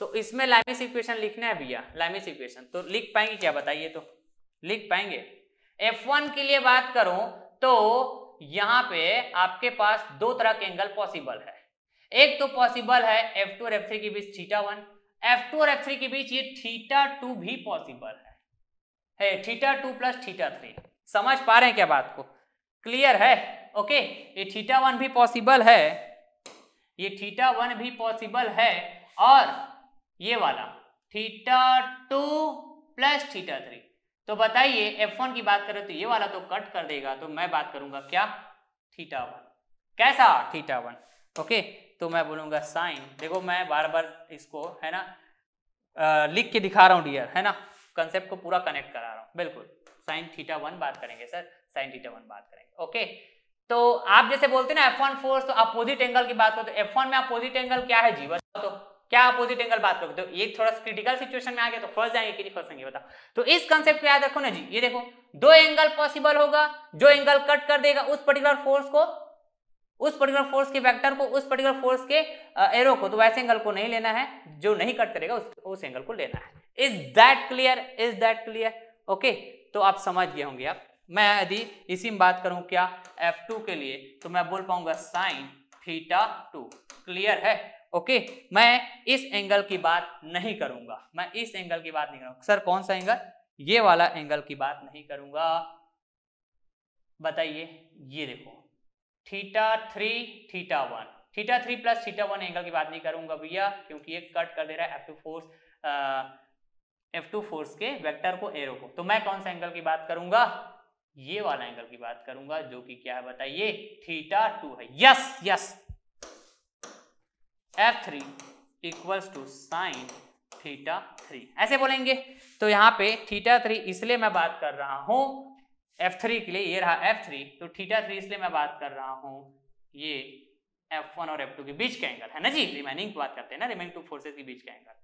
तो इसमें लाइमिस इक्वेशन लिखना है भैया लाइमिस इक्वेशन तो लिख पाएंगे क्या बताइए तो लिख पाएंगे F1 के लिए बात करूं तो यहां पे आपके पास दो तरह के एंगल पॉसिबल है एक तो पॉसिबल है F2 और F3 के बीच थीटा वन F2 और F3 के बीच ये थीटा टू भी पॉसिबल है theta two plus theta three समझ पा रहे हैं क्या बात को क्लियर है ओके ये थीटा वन भी पॉसिबल है ये थीटा वन भी पॉसिबल है और ये वाला theta two plus theta three तो बताइए एफ वन की बात करें तो ये वाला तो कट कर देगा तो मैं बात करूंगा क्या थीटा वन कैसा थीटा वन ओके तो मैं बोलूंगा साइन देखो मैं बार बार इसको है ना आ, लिख के दिखा रहा हूँ डियर है ना कंसेप्ट को पूरा कनेक्ट करा रहा हूँ बिल्कुल साइन थीटा वन बात करेंगे सर साइन थीटा वन बात करेंगे ओके तो आप जैसे बोलते हैं ना एफ वन फोर्स तो अपोजिट एंगल की बात करो तो एफ वन में अपोजिट एंगल क्या है जीवन तो क्या अपोजिट एंगल बात करोगे तो ये थोड़ा सा क्रिटिकल सिचुएशन में आ गया तो फर्स्ट जाएंगे कि नहीं जाएंगे बताओ तो इस कंसेप्ट को याद रखो ना जी ये देखो दो एंगल पॉसिबल होगा जो एंगल कट कर देगा उस पर्टिकुलर फोर्स को उस पर्टिकुलर फोर्स के वेक्टर को उस पर्टिकुलर फोर्स के एरो को तो वैसे एंगल को नहीं लेना है जो नहीं कट करेगा उस, उस एंगल को लेना है is that clear is that clear okay तो आप समझ गए होंगे आप मैं यदि इसी में बात करूं क्या F2 के लिए तो मैं बोल पाऊंगा साइन थीटा टू क्लियर है ओके मैं इस एंगल की बात नहीं करूंगा मैं इस एंगल की बात नहीं करूंगा सर कौन सा एंगल ये वाला एंगल की बात नहीं करूंगा बताइए ये देखो theta three theta one theta three plus theta one angle की बात नहीं करूंगा भैया क्योंकि ये कट कर दे रहा है F two force F two force के वेक्टर को एरो को तो मैं कौन सा एंगल की बात करूंगा ये वाला एंगल की बात करूंगा जो कि क्या है बताइए थीटा टू है yes yes F three equals to sine theta three ऐसे बोलेंगे तो यहाँ पे थीटा थ्री इसलिए मैं बात कर रहा हूँ एफ थ्री के लिए ये रहा एफ थ्री तो थीटा थ्री इसलिए मैं बात कर रहा हूँ ये एफ वन और एफ टू के बीच का एंगल है ना जी रिमेनिंग बात करते हैं ना रिमेनिंग टू फोर्सेज के बीच का एंगल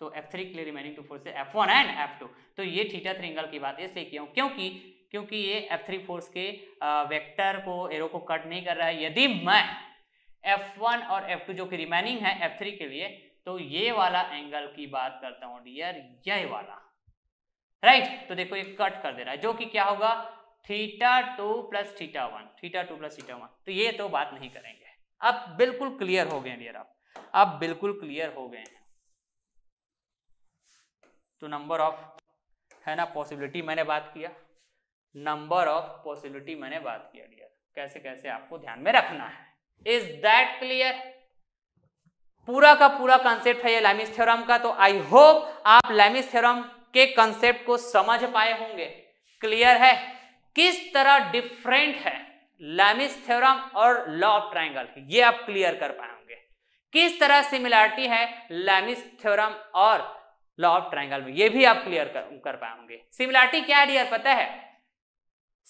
तो F3 के लिए remaining two force F one and F two तो ये थीटा थ्री एंगल की बात इसलिए क्यों क्योंकि क्योंकि ये F3 फोर्स के वेक्टर को एरो को कट नहीं कर रहा है यदि मैं F1 और F2 जो कि रिमेनिंग है F3 के लिए तो ये वाला एंगल की बात करता हूं डियर ये वाला राइट right? तो देखो ये कट कर दे रहा है जो कि क्या होगा theta two plus theta one theta two plus theta one तो ये तो बात नहीं करेंगे अब बिल्कुल क्लियर हो गए डियर आप अब बिल्कुल क्लियर हो गए हैं तो नंबर ऑफ है ना पॉसिबिलिटी मैंने बात किया नंबर ऑफ पॉसिबिलिटी मैंने बात किया डियर कैसे कैसे आपको ध्यान में रखना है इज दैट क्लियर पूरा का पूरा कॉन्सेप्ट है ये लैमिस थ्योरम का तो आई होप आप लैमिस थ्योरम के कॉन्सेप्ट को समझ पाए होंगे क्लियर है किस तरह डिफरेंट है लैमिस थ्योरम और लॉ ऑफ ट्राइंगल ये आप क्लियर कर पाएंगे किस तरह सिमिलरिटी है लैमिस थ्योरम और लॉ ऑफ ट्राइंगल में ये भी आप क्लियर कर, कर पाएंगे सिमिलरिटी क्या है डियर पता है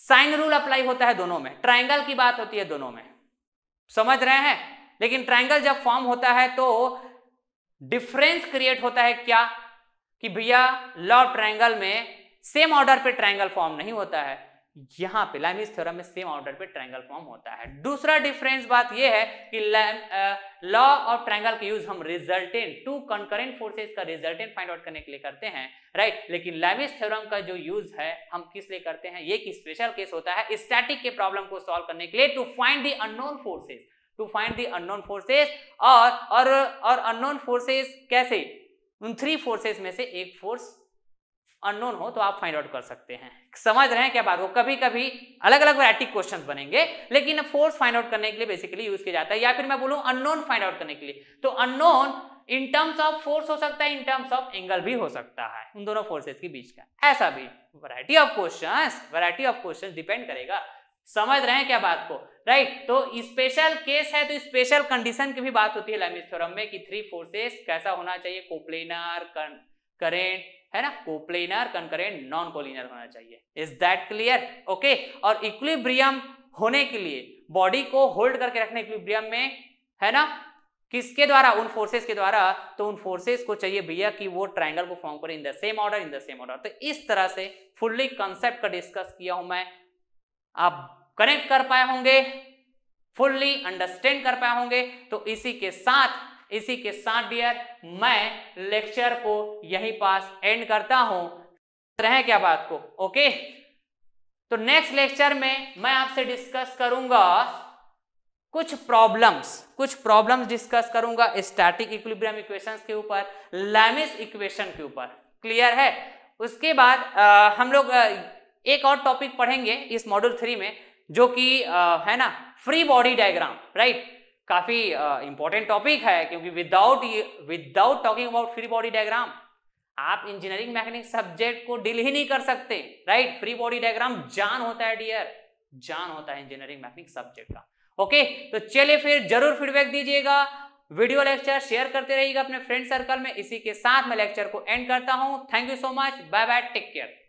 साइन रूल अप्लाई होता है दोनों में ट्राइंगल की बात होती है दोनों में समझ रहे हैं लेकिन ट्रायंगल जब फॉर्म होता है तो डिफरेंस क्रिएट होता है क्या कि भैया लव ट्रायंगल में सेम ऑर्डर पे ट्रायंगल फॉर्म नहीं होता है यहां पे लैमिस थ्योरम में सेम ऑर्डर पे ट्रायंगल फॉर्म होता है दूसरा डिफरेंस बात ये है कि लॉ ऑफ ट्रायंगल का यूज हम रिजल्टेंट टू कंकरेंट फोर्सेस का रिजल्टेंट फाइंड आउट करने के लिए करते हैं राइट right? लेकिन लैमिस थ्योरम का जो यूज है हम किस लिए करते हैं ये एक स्पेशल केस होता है स्टैटिक के प्रॉब्लम को सॉल्व करने के लिए to find the unknown forces to find the unknown forces और और और अननोन फोर्सेस कैसे उन थ्री फोर्सेस में से एक फोर्स अननोन हो तो आप फाइंड आउट कर सकते हैं समझ रहे हैं क्या बात हो कभी कभी अलग अलग वैरायटी क्वेश्चन बनेंगे लेकिन फोर्स फाइंड आउट करने के लिए बेसिकली यूज किया जाता है या फिर मैं बोलूँ अननोन फाइंड आउट करने के लिए तो unknown in terms of force हो सकता है इन टर्म्स ऑफ एंगल भी हो सकता है उन दोनों फोर्सेस के बीच का ऐसा भी variety of question variety of question depend करेगा समझ रहे हैं क्या बात को राइट right, तो स्पेशल केस है तो स्पेशल कंडीशन की भी बात होती है लेमिस में कि थ्री फोर्सेस कैसा होना चाहिए कोप्लेनर करेंट है ना कोप्लेनर कंकरेंट नॉन कोलिनर होना चाहिए इज दैट क्लियर ओके और इक्विब्रियम होने के लिए बॉडी को होल्ड करके रखने इक्विब्रियम में है ना किसके द्वारा उन फोर्सेस के द्वारा तो उन फोर्सेस को चाहिए भैया कि वो ट्राइंगल को फॉर्म करें in the same order in the same order तो इस तरह से फुल्ली कंसेप्ट का डिस्कस किया हूं मैं आप कनेक्ट कर पाए होंगे फुल्ली अंडरस्टैंड कर पाए होंगे तो इसी के साथ इसी के साथ डियर मैं लेक्चर को यही पास एंड करता हूं रहे क्या बात को ओके तो नेक्स्ट लेक्चर में मैं आपसे डिस्कस करूंगा कुछ प्रॉब्लम्स कुछ प्रॉब्लम्स डिस्कस करूंगा स्टैटिक इक्विलिब्रियम इक्वेशंस के ऊपर लैमिस इक्वेशन के ऊपर क्लियर है उसके बाद आ, हम लोग एक और टॉपिक पढ़ेंगे इस मॉड्यूल थ्री में जो कि है ना फ्री बॉडी डायग्राम राइट काफी इंपॉर्टेंट टॉपिक है क्योंकि without without talking about free body diagram आप इंजीनियरिंग मैकेनिक सब्जेक्ट को डील ही नहीं कर सकते राइट फ्री बॉडी डायग्राम जान होता है डियर जान होता है इंजीनियरिंग मैकेनिक सब्जेक्ट का ओके तो चलिए फिर जरूर फीडबैक दीजिएगा वीडियो लेक्चर शेयर करते रहिएगा अपने फ्रेंड सर्कल में इसी के साथ मैं लेक्चर को एंड करता हूं thank you so much bye bye take care